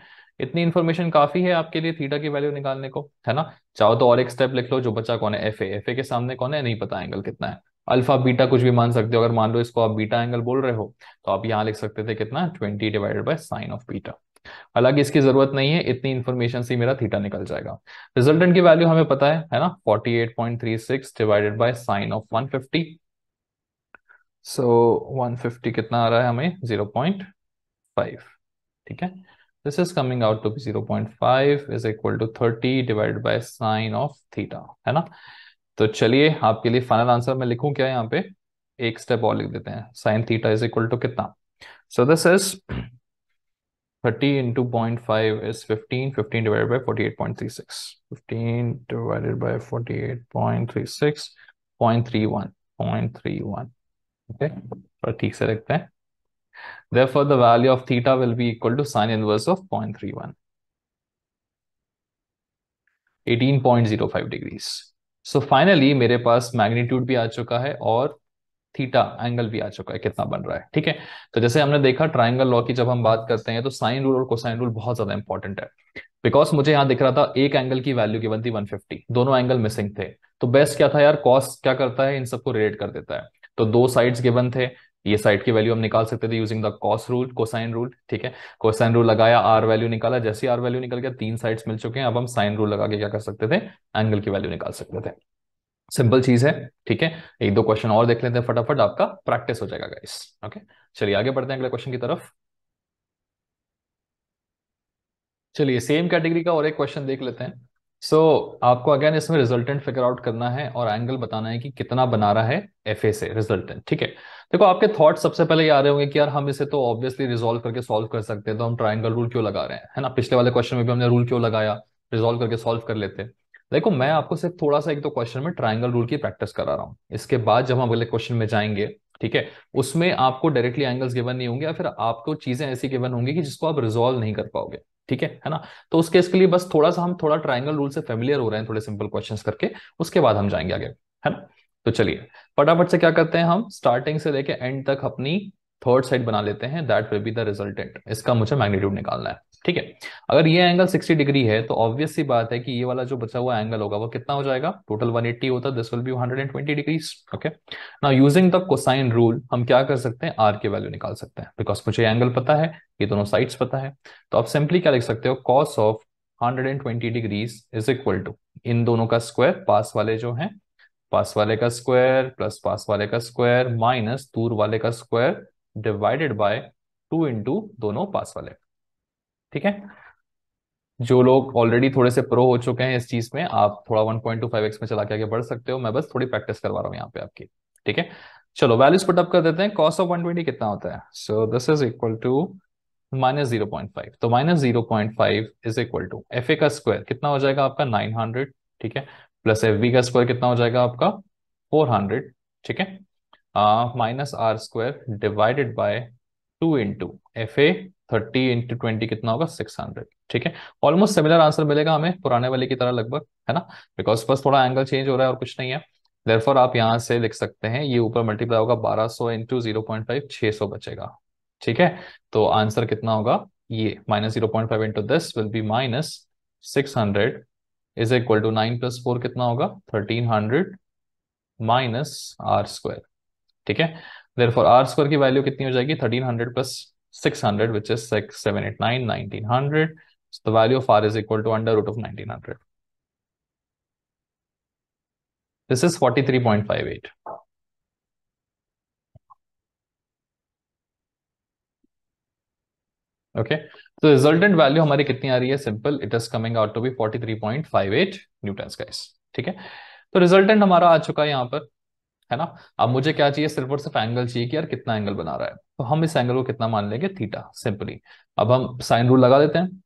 इतनी इन्फॉर्मेशन काफी है आपके लिए थीटा की वैल्यू निकालने को है ना चाहो तो और एक स्टेप लिख लो जो बच्चा कौन है एफ ए एफ ए के सामने कौन है नहीं पता एंगल कितना है अल्फा बीटा कुछ भी मान सकते हो अगर मान लो इसको आप बीटा एंगल बोल रहे हो तो आप यहाँ लिख सकते थे कितना twenty divided by sine of beta हालांकि इसकी जरूरत नहीं है इतनी इन्फॉर्मेशन से मेरा थीटा निकल जाएगा रिजल्टेंट की वैल्यू हमें पता है है ना 48.36 divided by sine of 150 so so, 150 कितना आ रहा है हमें 0.5 ठीक है this is coming out to be 0.5 is equal to 30 divide by sine of theta है ना तो चलिए आपके लिए फाइनल आंसर मैं लिखूं क्या यहाँ पे एक स्टेप और लिख देते हैं sine theta is equal to कितना so this is 30 into 0. 0.5 is 15. 15 divided by 48.36. 15 divided by 48.36. 0. 0.31. 0. 0.31. Okay. So, ठीक से रखते Therefore, the value of theta will be equal to sine inverse of 0. 0.31. 18.05 degrees. So, finally, मेरे पास magnitude bhi aa chuka hai aur theta angle भी आ चुका है कितना बन रहा है ठीक है तो जैसे हमने देखा ट्राइंगल लॉ की जब हम बात करते हैं तो साइन रूल और कोसाइन रूल बहुत ज्यादा इंपॉर्टेंट है बिकॉज मुझे यहाँ दिख रहा था एक एंगल की वैल्यू की बनती वन दोनों एंगल मिसिंग थे तो बेस्ट क्या था यार कॉस क्या करता है इन सबको रिलेट कर देता है तो दो साइड्स गिवन थे ये साइड की वैल्यू हम निकाल सकते थे using the cos rule cosine rule ठीक है कोसाइन रूल लगाया आर वैल्यू निकाला जैसे आर वैल्यू निकल गया तीन साइड्स मिल चुके हैं अब हम साइन रूल लगा के क्या कर सकते थे एंगल की वैल्यू निकाल सकते थे सिंपल चीज है ठीक है एक दो क्वेश्चन और देख लेते हैं फटाफट आपका प्रैक्टिस हो जाएगा गाइस ओके चलिए आगे बढ़ते हैं अगले क्वेश्चन की तरफ चलिए सेम कैटेगरी का और एक क्वेश्चन देख लेते हैं सो so, आपको अगेन इसमें रिजल्टेंट फिगर आउट करना है और एंगल बताना है कि कितना बना रहा है एफ से रिजल्टेंट ठीक है देखो आपके थॉट सबसे पहले ये आ रहे होंगे कि यार हम इसे तो ऑब्वियसली रिजोल्व करके सॉल्व कर सकते हैं तो हम ट्राइंगल रूल क्यों लगा रहे हैं है ना पिछले वाले क्वेश्चन में भी हमने रूल क्यों लगाया रिजोल्व करके सोल्व कर लेते हैं देखो मैं आपको सिर्फ थोड़ा सा एक दो क्वेश्चन में ट्राइंगल रूल की प्रैक्टिस करा रहा हूँ इसके बाद जब हम अगले क्वेश्चन में जाएंगे ठीक है उसमें आपको डायरेक्टली एंगल्स गिवन नहीं होंगे या फिर आपको चीजें ऐसी गिवन होंगी कि जिसको आप रिजोल्व नहीं कर पाओगे ठीक है है ना तो उस केस के लिए बस थोड़ा सा हम थोड़ा ट्राइंगल रूल से फेमिलियर हो रहे हैं थोड़े सिंपल क्वेश्चन करके उसके बाद हम जाएंगे आगे है ना तो चलिए फटाफट से क्या करते हैं हम स्टार्टिंग से लेके एंड तक अपनी थर्ड साइड बना लेते हैं that will be the resultant इसका मुझे मैग्नीट्यूड निकालना है ठीक है अगर ये एंगल 60 डिग्री है तो ऑब्वियस सी बात है कि ये वाला जो बचा हुआ एंगल होगा वो कितना हो जाएगा टोटल 180 होता this will be 120 degrees okay now using the cosine rule हम क्या कर सकते हैं आर के वैल्यू निकाल सकते हैं बिकॉज मुझे एंगल पता है ये दोनों साइड्स पता है तो आप सिंपली क्या लिख सकते हो cos of twenty degrees is equal to इन दोनों का स्क्वायर पास वाले जो है पास वाले का स्क्वायर प्लस पास वाले का स्क्वायर माइनस दूर वाले का square divided by two into दोनों पास वाले ठीक है जो लोग ऑलरेडी थोड़े से प्रो हो चुके हैं इस चीज में आप थोड़ा वन पॉइंट 1.25x में चला के आगे बढ़ सकते हो मैं बस थोड़ी प्रैक्टिस करवा रहा हूँ यहाँ पे आपकी ठीक है चलो वैल्यूज पुट अप कर देते हैं कॉस्ट ऑफ वन ट्वेंटी कितना होता है so this is equal to minus zero point five तो minus zero point five is equal to F A का स्क्वायर कितना हो जाएगा आपका नाइन हंड्रेड ठीक है प्लस एफ बी का स्क्वायर कितना हो जाएगा आपका फोर हंड्रेड ठीक है minus R square divided by two into F A thirty into twenty कितना होगा सिक्स हंड्रेड ठीक है ऑलमोस्ट सिमिलर आंसर मिलेगा हमें पुराने वाले की तरह लगभग है ना बिकॉज बस थोड़ा एंगल चेंज हो रहा है और कुछ नहीं है देरफोर आप यहाँ से लिख सकते हैं ये ऊपर मल्टीप्लाई होगा बारह सौ इंटू जीरो पॉइंट फाइव छह सौ बचेगा ठीक है तो आंसर कितना होगा ये minus zero point five into this will be minus six hundred is equal to nine plus four कितना होगा thirteen hundred minus R square ठीक है देर आर स्क्वायर की वैल्यू कितनी हो जाएगी thirteen hundred plus 600, which is 6, 7, 8, 9, 1900. So the value of R is equal to under root of 1900. This is 43.58. Okay, so the resultant value of Marikitni आ रही है simple it is coming out to 43.58 newtons, guys. Okay. है तो resultant हमारा आ चुका है यहाँ पर है ना अब मुझे क्या चाहिए सिर्फ और सिर्फ एंगल चाहिए कि यार कितना एंगल बना रहा है तो हम इस एंगल को कितना मान लेंगे थीटा सिंपली अब हम साइन रूल लगा देते हैं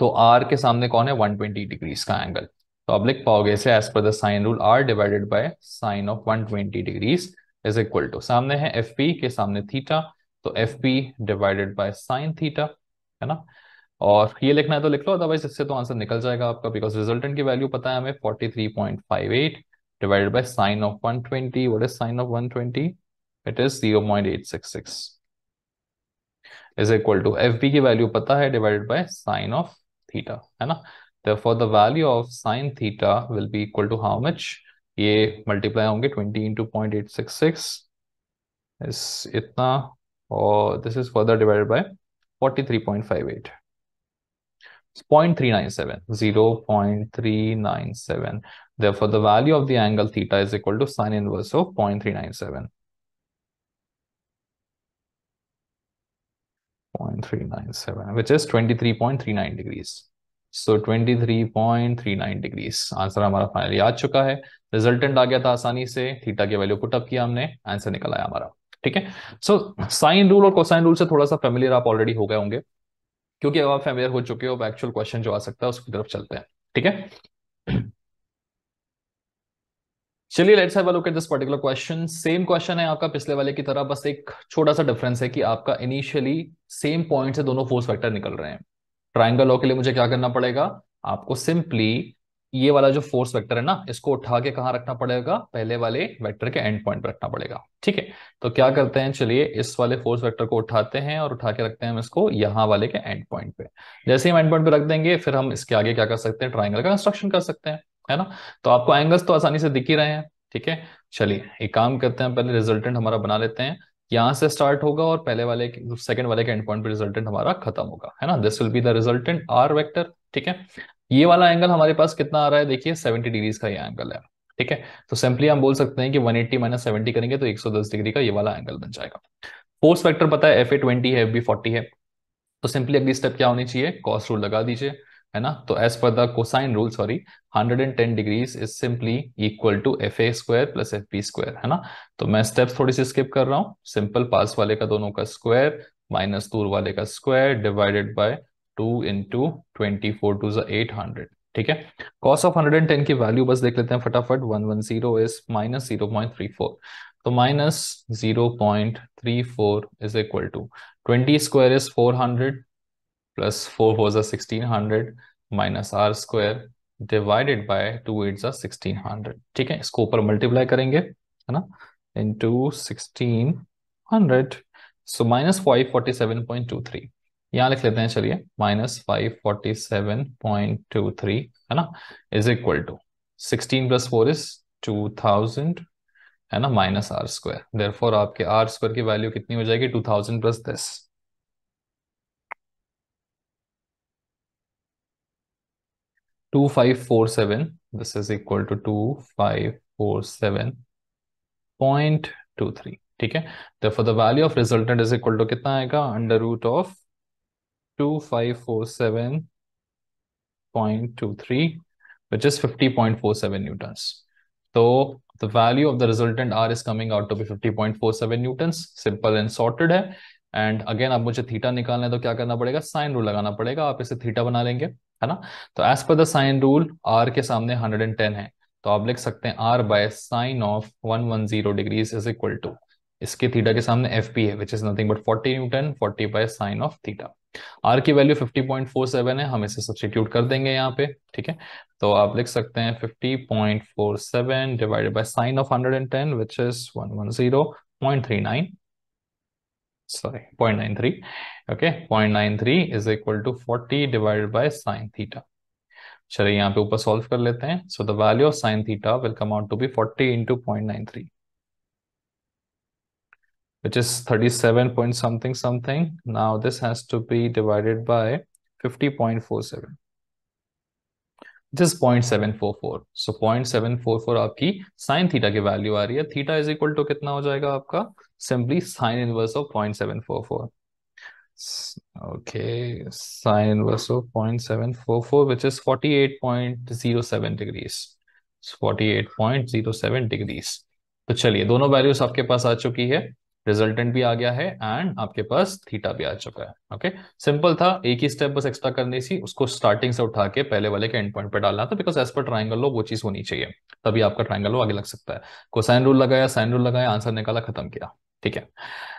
तो आर के सामने कौन है 120 डिग्रीज का एंगल तो आप लिख पाओगे इसे as per the sine rule R divided by sine of 120 degrees is equal to सामने है एफ के सामने थीटा तो F divided by sine theta है ना और ये लिखना है तो लिख लो अदरवाइज इससे तो आंसर निकल जाएगा आपका बिकॉज रिजल्टेंट की वैल्यू पता है हमें 43.58 divided by sine of 120. What is sine of 120? It is 0 0.866 is equal to FB value Pata hai divided by sine of theta है ना? Therefore the value of sine theta will be equal to how much? ये multiply होंगे 20 into 0.866 is इतना Or this is further divided by 43.58. 0.397, Therefore, the value of the angle theta is equal to sine inverse of 0.397. 0.397, which is 23.39 degrees. So 23.39 degrees. Answer हमारा finally आ चुका है Resultant आ गया था आसानी से Theta के value put up किया हमने Answer निकला है हमारा ठीक है So sine rule और cosine rule से थोड़ा सा familiar आप already हो गए होंगे क्योंकि अब आप फेमिलियर हो चुके हो अब एक्चुअल क्वेश्चन जो आ सकता है उसकी तरफ चलते हैं ठीक है चलिए let's have a look at this particular question same question है आपका पिछले वाले की तरह बस एक छोटा सा डिफरेंस है कि आपका इनिशियली सेम पॉइंट से दोनों फोर्स फैक्टर निकल रहे हैं ट्राइंगल लॉ के लिए मुझे क्या करना पड़ेगा आपको सिंपली ये वाला जो फोर्स वेक्टर है ना इसको उठा के कहा रखना पड़ेगा पहले वाले वेक्टर के एंड पॉइंट पर रखना पड़ेगा ठीक है तो क्या करते हैं चलिए इस वाले फोर्स वेक्टर को उठाते हैं और उठा के रखते हैं हम इसको यहां वाले के एंड पॉइंट पे जैसे हम एंड पॉइंट पे रख देंगे फिर हम इसके आगे क्या कर सकते हैं ट्राइंगल का कंस्ट्रक्शन कर सकते हैं है ना तो आपको एंगल्स तो आसानी से दिख ही रहे हैं ठीक है चलिए एक काम करते हैं पहले रिजल्टेंट हमारा बना लेते हैं यहां से स्टार्ट होगा और पहले वाले सेकंड वाले के एंड पॉइंट पे रिजल्टेंट हमारा खत्म होगा है ना this will be the resultant R vector ठीक है ये वाला एंगल हमारे पास कितना आ रहा है देखिए 70 डिग्रीज का ये एंगल है ठीक है तो सिंपली हम बोल सकते हैं कि 180 एट्टी माइनस सेवेंटी करेंगे तो 110 डिग्री का ये वाला एंगल बन जाएगा फोर्स फैक्टर पता है एफ ए ट्वेंटी है एफ बी फोर्टी है तो सिंपली अगली स्टेप क्या होनी चाहिए कॉस्ट रूल लगा दीजिए है ना तो as per the cosine rule sorry 110 degrees is simply equal to F A square plus F B square है ना तो मैं स्टेप्स थोड़ी सी स्किप कर रहा हूँ सिंपल पास वाले का दोनों का स्क्वायर माइनस दूर वाले का square divided by two into twenty four two जो एट हंड्रेड ठीक है कॉस ऑफ की वैल्यू बस देख लेते हैं फटाफट जीरो इज माइनस फोर तो minus four is equal to twenty square is hundred plus four four sixteen hundred minus R square divided by two eight sixteen hundred ठीक है इसको ऊपर मल्टीप्लाई करेंगे है ना sixteen hundred so minus three यहाँ लिख लेते हैं चलिए minus five forty seven point two three है ना is equal to sixteen plus four is two thousand है ना माइनस आर स्क्वायर फोर आपके आर स्क्वायर की वैल्यू कितनी हो जाएगी two thousand plus this two five four seven this is equal to two five four seven point two three ठीक है for the value of resultant is equal to कितना आएगा under root of 2547.23 which is 50.47 newtons. So the value of the resultant R is coming out to be 50.47 newtons. Simple and sorted Hai. And again अब मुझे theta निकालना है तो क्या करना पड़ेगा साइन रूल लगाना पड़ेगा आप इसे थीटा बना लेंगे है ना तो as per the sine rule are के सामने 110 है तो आप लिख सकते हैं R by sine of 110 degrees is equal to इसके थीटा के सामने एफ पी है which is nothing but 40 newton 40 by sine of theta R की वैल्यू 50.47 है हम इसे सब्सिट्यूट कर देंगे यहाँ पे ठीक है तो आप लिख सकते हैं 50.47 divided by sine of ten which is 110.39 sorry 0.93 okay 0.93 is equal to 40 divided by sine theta चलिए यहाँ पे ऊपर सॉल्व कर लेते हैं so the value of sine theta will come out to be 40 into point nine three which is 37 point something something. Now this has to be divided by 50.47, which is 0.744. So 0.744 aapki sin theta ki value aa रही है theta is equal to kitna ho jayega aapka? Simply sine inverse of 0.744. Okay, sine inverse of 0.744, which is 48.07 degrees. 48.07 degrees. तो चलिए दोनों values आपके पास आ चुकी है resultant भी आ गया है एंड आपके पास थीटा भी आ चुका है ओके okay? सिंपल था एक ही स्टेप बस एक्स्ट्रा करनी थी उसको स्टार्टिंग से उठा के पहले वाले के एंड पॉइंट पे डालना था because as per triangle law वो चीज होनी चाहिए तभी आपका ट्राइंगल लो आगे लग सकता है साइन रूल लगाया साइन रूल लगाया आंसर निकाला खत्म किया ठीक है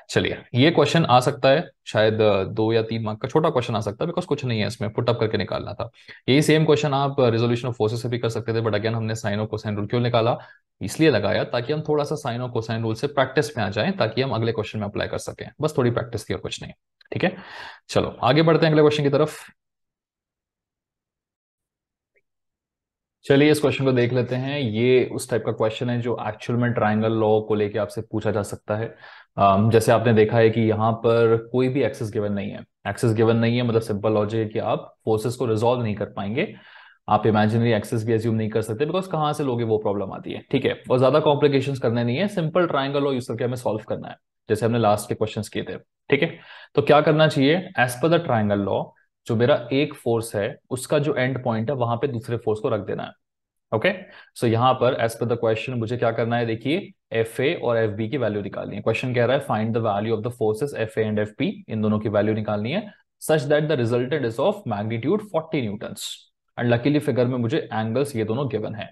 चलिए ये क्वेश्चन आ सकता है शायद दो या तीन मार्क का छोटा क्वेश्चन आ सकता है बिकॉज कुछ नहीं है इसमें पुटअप करके निकालना था यही सेम क्वेश्चन आप रेजोल्यूशन ऑफ फोर्सेस से भी कर सकते थे बट अगेन हमने साइन को कोसाइन रूल क्यों निकाला इसलिए लगाया ताकि हम थोड़ा सा साइन को कोसाइन रूल से प्रैक्टिस में आ जाए ताकि हम अगले क्वेश्चन में अप्लाई कर सकें बस थोड़ी प्रैक्टिस की और कुछ नहीं ठीक है चलो आगे बढ़ते हैं अगले क्वेश्चन की तरफ चलिए इस क्वेश्चन को देख लेते हैं ये उस टाइप का क्वेश्चन है जो एक्चुअल में ट्राइंगल लॉ को लेके आपसे पूछा जा सकता है जैसे आपने देखा है कि यहाँ पर कोई भी एक्सेस गिवन नहीं है एक्सेस गिवन नहीं है मतलब सिंपल लॉजिक है कि आप फोर्सेस को रिजोल्व नहीं कर पाएंगे आप इमेजिनरी एक्सेस भी एज्यूम नहीं कर सकते बिकॉज कहाँ से लोगे वो प्रॉब्लम आती है ठीक है और ज्यादा कॉम्प्लिकेशन करने नहीं है सिंपल ट्राइंगल लॉ यूज करके हमें सॉल्व करना है जैसे हमने लास्ट के क्वेश्चन किए थे ठीक है तो क्या करना चाहिए as per the triangle law जो मेरा एक फोर्स है उसका जो एंड पॉइंट है वहां पे दूसरे फोर्स को रख देना है ओके सो so, यहाँ पर एज पर द क्वेश्चन मुझे क्या करना है देखिए एफ ए और एफ बी की वैल्यू निकालनी है क्वेश्चन कह रहा है find the value of the forces F A and F B इन दोनों की वैल्यू निकालनी है such that the resultant is of magnitude forty newton and luckily figure में मुझे एंगल्स ये दोनों गिवन है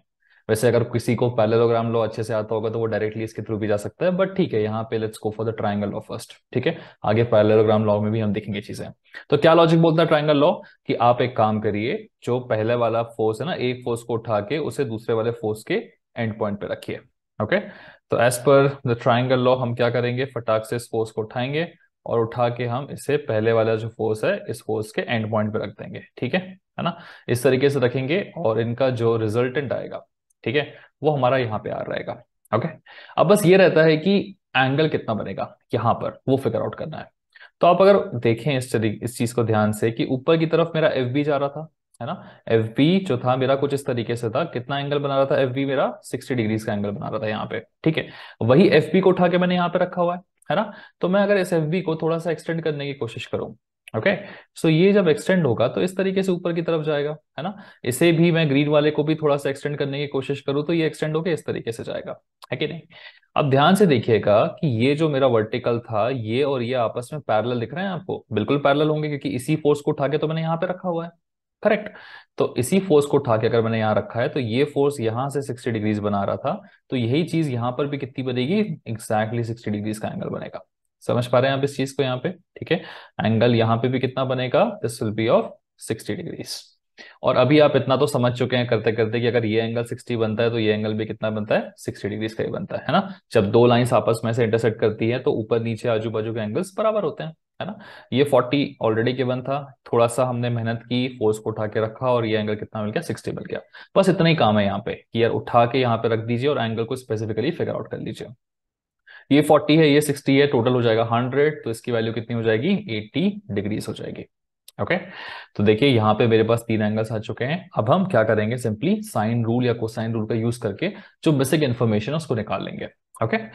वैसे अगर किसी को पैलेलोग्राम लॉ अच्छे से आता होगा तो वो डायरेक्टली इसके थ्रू भी जा सकता है बट ठीक है यहाँ पे let's go for the triangle law first ठीक है आगे पैलेलोग्राम लॉ में भी हम देखेंगे चीजें तो क्या लॉजिक बोलता है ट्राइंगल लॉ कि आप एक काम करिए जो पहले वाला फोर्स है ना एक फोर्स को उठा के उसे दूसरे वाले फोर्स के एंड पॉइंट पे रखिए ओके तो as per the triangle law हम क्या करेंगे फटाक से इस फोर्स को उठाएंगे और उठा के हम इसे पहले वाला जो फोर्स है इस फोर्स के एंड पॉइंट पे रख देंगे ठीक है है ना इस तरीके से रखेंगे और इनका जो रिजल्टेंट आएगा ठीक है वो हमारा यहाँ पे आ रहेगा ओके अब बस ये रहता है कि एंगल कितना बनेगा यहाँ पर वो फिगर आउट करना है तो आप अगर देखें इस तरीके इस चीज को ध्यान से कि ऊपर की तरफ मेरा एफ जा रहा था है ना एफ जो था मेरा कुछ इस तरीके से था कितना एंगल बना रहा था एफ मेरा 60 डिग्रीज का एंगल बना रहा था यहाँ पे ठीक है वही एफ को उठा के मैंने यहाँ पे रखा हुआ है है ना तो मैं अगर इस एफ को थोड़ा सा एक्सटेंड करने की कोशिश करूँ ओके okay? सो so ये जब एक्सटेंड होगा तो इस तरीके से ऊपर की तरफ जाएगा है ना इसे भी मैं ग्रीन वाले को भी थोड़ा सा एक्सटेंड करने की कोशिश करूं तो ये एक्सटेंड होके इस तरीके से जाएगा है कि नहीं अब ध्यान से देखिएगा कि ये जो मेरा वर्टिकल था ये और ये आपस में पैरल दिख रहे हैं आपको बिल्कुल पैरल होंगे क्योंकि इसी फोर्स को उठा के तो मैंने यहाँ पे रखा हुआ है करेक्ट तो इसी फोर्स को उठा के अगर मैंने यहाँ रखा है तो ये फोर्स यहाँ से 60 डिग्रीज बना रहा था तो यही चीज यहाँ पर भी कितनी बनेगी एग्जैक्टली exactly 60 डिग्रीज का एंगल बनेगा समझ पा रहे हैं आप इस चीज को यहाँ पे ठीक है एंगल यहाँ पे भी कितना बनेगा this will be of sixty degrees और अभी आप इतना तो समझ चुके हैं करते करते कि अगर ये एंगल 60 बनता है तो ये एंगल भी कितना बनता है 60 डिग्रीज का ही बनता है ना जब दो लाइंस आपस में से इंटरसेक्ट करती है तो ऊपर नीचे आजू बाजू के एंगल्स बराबर होते हैं है ना ये 40 ऑलरेडी गिवन था थोड़ा सा हमने मेहनत की फोर्स को उठा के रखा और ये एंगल कितना मिल गया 60 मिल गया बस इतना ही काम है यहाँ पे कि यार उठा के यहाँ पे रख दीजिए और एंगल को स्पेसिफिकली फिगर आउट कर लीजिए ये फोर्टी है ये सिक्सटी है टोटल हो जाएगा हंड्रेड तो इसकी वैल्यू कितनी हो जाएगी एट्टी डिग्रीज हो जाएगी ओके okay? तो देखिए यहाँ पे मेरे पास तीन एंगल्स आ चुके हैं अब हम क्या करेंगे सिंपली साइन रूल या कोसाइन रूल का यूज करके जो बेसिक इन्फॉर्मेशन है उसको निकाल लेंगे ओके okay?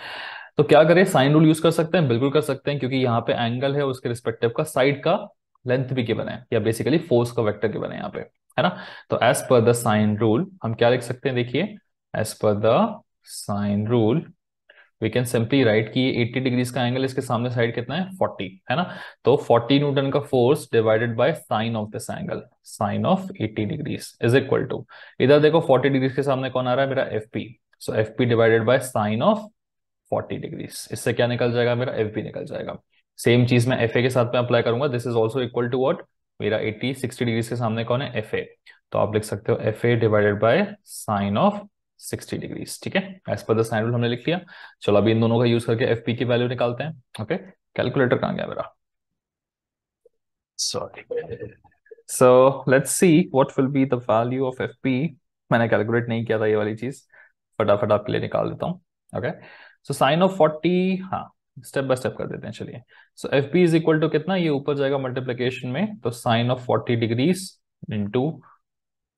तो क्या करें साइन रूल यूज कर सकते हैं बिल्कुल कर सकते हैं क्योंकि यहाँ पे एंगल है उसके रिस्पेक्टिव का साइड का लेंथ भी गिवन है या बेसिकली फोर्स का वेक्टर गिवन है यहाँ पे है ना तो as per the sine rule हम क्या लिख सकते हैं देखिए as per the sine rule we can simply write की 80 डिग्रीज का एंगल इसके सामने साइड कितना है 40 है ना तो 40 न्यूटन का force divided by sine of this angle sine of 80 degrees is equal to इधर देखो 40 डिग्रीज के सामने कौन आ रहा है मेरा F P so F P divided by sine of 40 degrees इससे क्या निकल जाएगा मेरा एफ बी निकल जाएगा सेम चीज मैं एफ ए के साथ में अप्लाई करूंगा this is also equal to what मेरा 80 60 डिग्रीज के सामने कौन है एफ ए तो आप लिख सकते हो F A divided by sine of sixty degrees ठीक है एज पर रूल हमने लिख लिया चलो अभी इन दोनों का यूज करके एफ की वैल्यू निकालते हैं ओके कैलकुलेटर कहाँ गया मेरा sorry value of F P मैंने कैलकुलेट नहीं किया था ये वाली चीज फटाफट आपके लिए निकाल देता हूँ सो साइन ऑफ फोर्टी हाँ स्टेप बाय स्टेप कर देते हैं चलिए so F P is equal to कितना ये ऊपर जाएगा मल्टीप्लीकेशन में तो sine of forty degrees two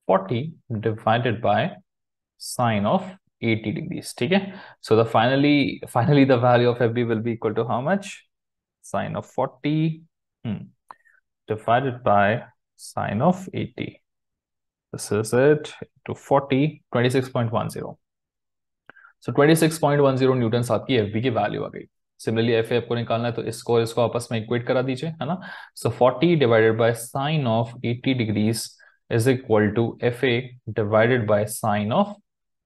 forty divided by sine of 80 degrees ठीक है so the finally finally the value of FB will be equal to how much sine of 40 hmm, divided by sine of 80 this is it to 40 26.10 so so, 26.10 newton आपकी F की वैल्यू आ गई similarly F आपको निकालना है तो इसको इसको आपस में इक्वेट करा दीजिए है ना so forty divided by sine of eighty degrees is equal to F A divided by sine of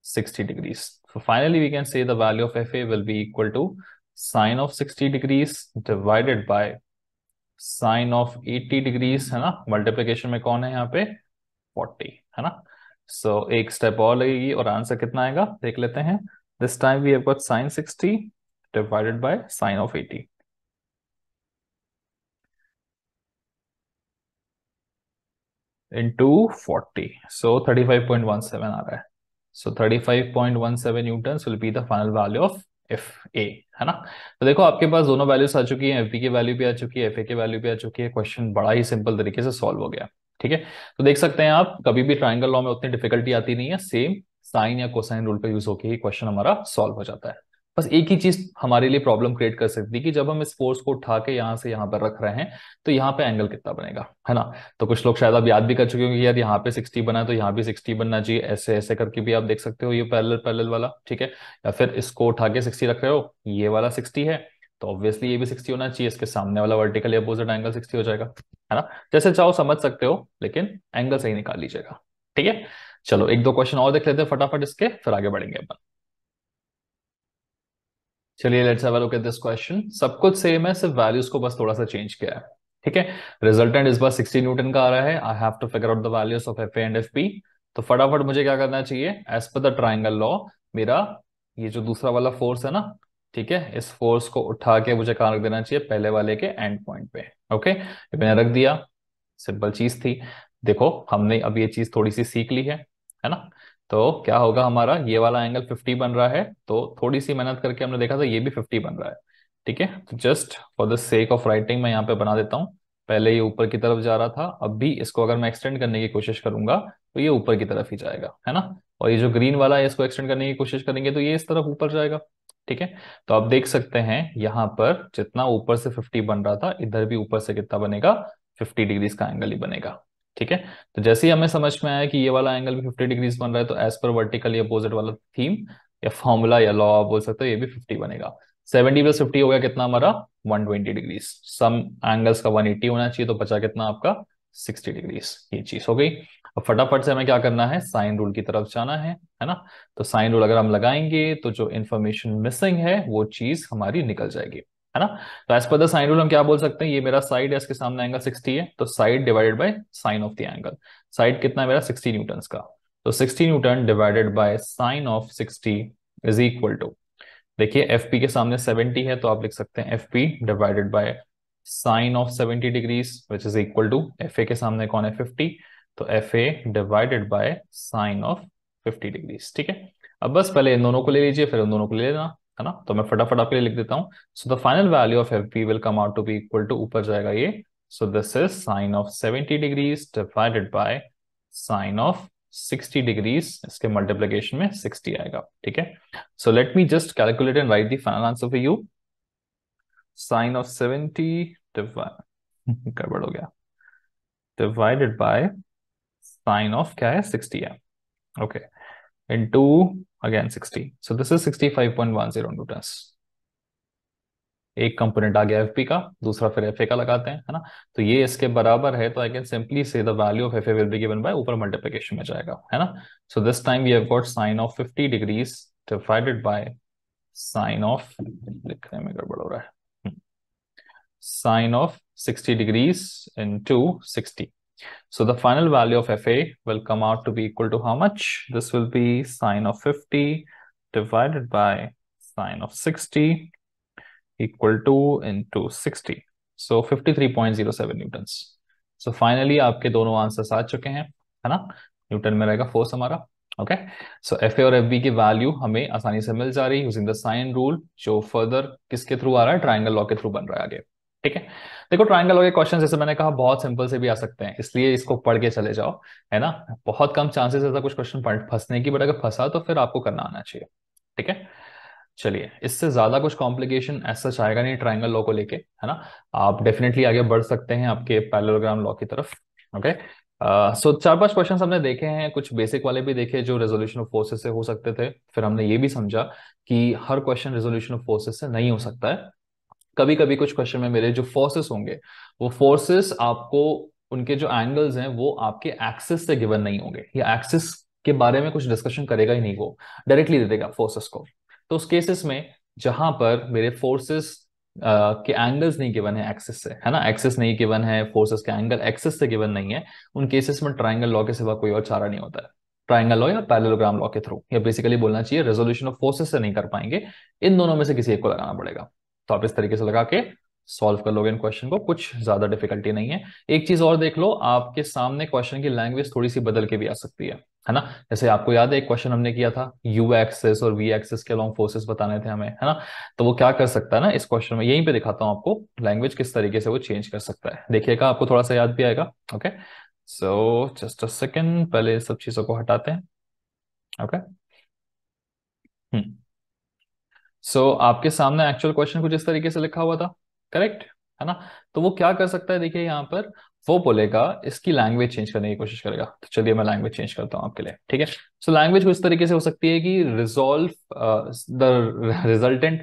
60 degrees. So finally, we can say the value of FA will be equal to sine of 60 degrees divided by sine of 80 degrees है ना multiplication में कौन है यहाँ पे 40 है ना so so, एक स्टेप और लगेगी और आंसर कितना आएगा देख लेते हैं this time we have got sine 60 divided by sine of 80 into 40 so so 35.17 आ रहा है so thirty five point one seven newton will be the final value of F A है ना तो देखो आपके पास दोनों वैल्यूज आ चुकी हैं एफ बी की वैल्यू भी आ चुकी है एफ ए की वैल्यू भी आ चुकी है क्वेश्चन बड़ा ही सिंपल तरीके से सॉल्व हो गया ठीक है तो देख सकते हैं आप कभी भी ट्राइंगल लॉ में उतनी डिफिकल्टी आती नहीं है सेम साइन या कोसाइन रूल पे यूज होकर ही क्वेश्चन हमारा सॉल्व हो जाता है बस एक ही चीज हमारे लिए प्रॉब्लम क्रिएट कर सकती है कि जब हम इस फोर्स को उठा के यहाँ से यहाँ पर रख रहे हैं तो यहाँ पे एंगल कितना बनेगा है ना तो कुछ लोग शायद आप याद भी कर चुके होंगे यार यहाँ पे 60 बना है तो यहाँ भी सिक्सटी बनना चाहिए ऐसे ऐसे करके भी आप देख सकते हो ये पैरेलल पैरेलल वाला ठीक है या फिर इसको उठा के सिक्सटी रख रहे हो ये वाला सिक्सटी है तो ऑब्वियसली ये भी सिक्सटी होना चाहिए इसके सामने वाला वर्टिकल अपोजिट एंगल सिक्सटी हो जाएगा है ना जैसे चाहो समझ सकते हो लेकिन एंगल सही निकाल लीजिएगा ठीक है चलो एक दो क्वेश्चन और देख लेते हैं फटाफट इसके फिर आगे बढ़ेंगे अपन चलिए let's have a look at this question सब कुछ सेम है सिर्फ वैल्यूज को बस थोड़ा सा चेंज किया है ठीक है रिजल्टेंट इस बार 60 न्यूटन का आ रहा है I have to figure out the values of F and F P तो फटाफट मुझे क्या करना चाहिए as per the triangle law मेरा ये जो दूसरा वाला फोर्स है ना ठीक है इस फोर्स को उठा के मुझे कहाँ रख देना चाहिए पहले वाले के एंड पॉइंट पे ओके ये मैंने रख दिया सिंपल चीज थी देखो हमने अब ये चीज थोड़ी सी सीख ली है है ना तो क्या होगा हमारा ये वाला एंगल 50 बन रहा है तो थोड़ी सी मेहनत करके हमने देखा था ये भी 50 बन रहा है ठीक है तो just for the sake of writing मैं यहाँ पे बना देता हूँ पहले ये ऊपर की तरफ जा रहा था अब भी इसको अगर मैं एक्सटेंड करने की कोशिश करूंगा तो ये ऊपर की तरफ ही जाएगा है ना और ये जो ग्रीन वाला है इसको एक्सटेंड करने की कोशिश करेंगे तो ये इस तरफ ऊपर जाएगा ठीक है तो आप देख सकते हैं यहाँ पर जितना ऊपर से 50 बन रहा था इधर भी ऊपर से कितना बनेगा 50 डिग्रीज का एंगल ही बनेगा ठीक है तो जैसे ही हमें समझ में आया कि ये वाला एंगल भी 50 डिग्रीज बन रहा है तो एज पर वर्टिकली अपोजिट वाला थीम या फॉर्मूला या लॉ बोल सकते हो ये भी 50 बनेगा 70 प्लस 50 हो गया कितना हमारा 120 डिग्रीज सम एंगल्स का 180 होना चाहिए तो बचा कितना आपका 60 डिग्रीज ये चीज हो गई अब फटाफट से हमें क्या करना है साइन रूल की तरफ जाना है है ना तो साइन रूल अगर हम लगाएंगे तो जो इन्फॉर्मेशन मिसिंग है वो चीज हमारी निकल जाएगी है ना तो एज पर साइन रूल हम क्या बोल सकते हैं ये मेरा साइड है इसके सामने एंगल 60 है तो side divided by sine of the angle side कितना है मेरा 60 न्यूटन का तो 60 newton divided by sine of 60 is equal to देखिए एफ के सामने 70 है तो आप लिख सकते हैं F divided by sine of 70 degrees which is equal to F के सामने कौन है फिफ्टी तो F divided by sine of fifty degrees ठीक है अब बस पहले इन दोनों को ले लीजिए फिर उन दोनों को ले लेना है ना तो मैं फटाफट आपके लिए लिख देता हूँ so the final value of F B will come out to be equal to ऊपर जाएगा ये so this is sine of seventy degrees divided by sine of 60 degrees इसके मल्टीप्लीकेशन में 60 आएगा ठीक है so let me just calculate and write the final answer for you sine of 70 गड़बड़ हो गया डिवाइडेड बाय साइन ऑफ क्या है 60 है okay into again 60 so this is 65.10 newtons एक कंपोनेंट आ गया एफ पी का दूसरा फिर एफ ए का लगाते हैं है ना तो ये इसके बराबर है तो I can simply say the value of F A will be given by ऊपर मल्टीप्लिकेशन में जाएगा है ना so this time we have got sine of 50 degrees divided by sine of लिखने में गड़बड़ हो रहा है sine of 60 degrees into 60 So the final value of FA will come out to be equal to how much? This will be sine of 50 divided by sine of 60 equal to into 60. So 53.07 newtons. So so finally आपके दोनों answers आ चुके हैं है ना Newton में रहेगा force हमारा okay so F A और एफ बी की वैल्यू हमें आसानी से मिल जा रही यूजिंग द साइन रूल जो फर्दर किसके थ्रू आ रहा है ट्राइंगल लॉ के थ्रू बन रहा है आगे ठीक है देखो ट्राइंगल वाले क्वेश्चन जैसे मैंने कहा बहुत सिंपल से भी आ सकते हैं इसलिए इसको पढ़ के चले जाओ है ना बहुत कम चांसेस ऐसा कुछ क्वेश्चन फंसने की बट अगर फंसा तो फिर आपको करना आना चाहिए ठीक है चलिए इससे ज्यादा कुछ कॉम्प्लिकेशन ऐसा चाहेगा नहीं ट्राइंगल लॉ को लेके है ना आप डेफिनेटली आगे बढ़ सकते हैं आपके पैलोग्राम लॉ की तरफ ओके सो uh, so, चार पांच क्वेश्चन हमने देखे हैं कुछ बेसिक वाले भी देखे जो रेजोल्यूशन ऑफ फोर्सेस से हो सकते थे फिर हमने ये भी समझा कि हर क्वेश्चन रेजोल्यूशन ऑफ फोर्सेस से नहीं हो सकता है कभी कभी कुछ क्वेश्चन में मेरे जो फोर्सेस होंगे वो फोर्सेस आपको उनके जो एंगल्स हैं वो आपके एक्सेस से गिवन नहीं होंगे या एक्सेस के बारे में कुछ डिस्कशन करेगा ही नहीं वो डायरेक्टली दे देगा फोर्सेस को तो उस केसेस में जहां पर मेरे फोर्सेस Uh, के एंगल्स नहीं गिवन है एक्सेस से है ना एक्सेस नहीं गिवन है फोर्सेस के एंगल एक्सेस से गिवन नहीं है उन केसेस में ट्राइंगल लॉ के सिवा कोई और चारा नहीं होता है ट्राइंगल लॉ या पैरेलोग्राम लॉ के थ्रू या बेसिकली बोलना चाहिए रेजोल्यूशन ऑफ फोर्सेस से नहीं कर पाएंगे इन दोनों में से किसी एक को लगाना पड़ेगा तो आप इस तरीके से लगा के सॉल्व कर लोगे इन क्वेश्चन को कुछ ज्यादा डिफिकल्टी नहीं है एक चीज और देख लो आपके सामने क्वेश्चन की लैंग्वेज थोड़ी सी बदल के भी आ सकती है है ना जैसे आपको याद है एक क्वेश्चन हमने किया था यू एक्सेस और वी एक्सेस के लॉन्ग फोर्सेस बताने थे हमें है ना तो वो क्या कर सकता है ना इस क्वेश्चन में यहीं पे दिखाता हूँ आपको लैंग्वेज किस तरीके से वो चेंज कर सकता है देखिएगा आपको थोड़ा सा याद भी आएगा okay so just a second पहले सब चीजों को हटाते हैं okay okay? Hmm so so, आपके सामने एक्चुअल क्वेश्चन कुछ इस तरीके से लिखा हुआ था करेक्ट है ना तो वो क्या कर सकता है देखिए यहाँ पर वो बोलेगा इसकी लैंग्वेज चेंज करने की कोशिश करेगा तो चलिए मैं लैंग्वेज चेंज करता हूँ आपके लिए ठीक है सो लैंग्वेज कुछ तरीके से हो सकती है कि रिजोल्व द रिजल्टेंट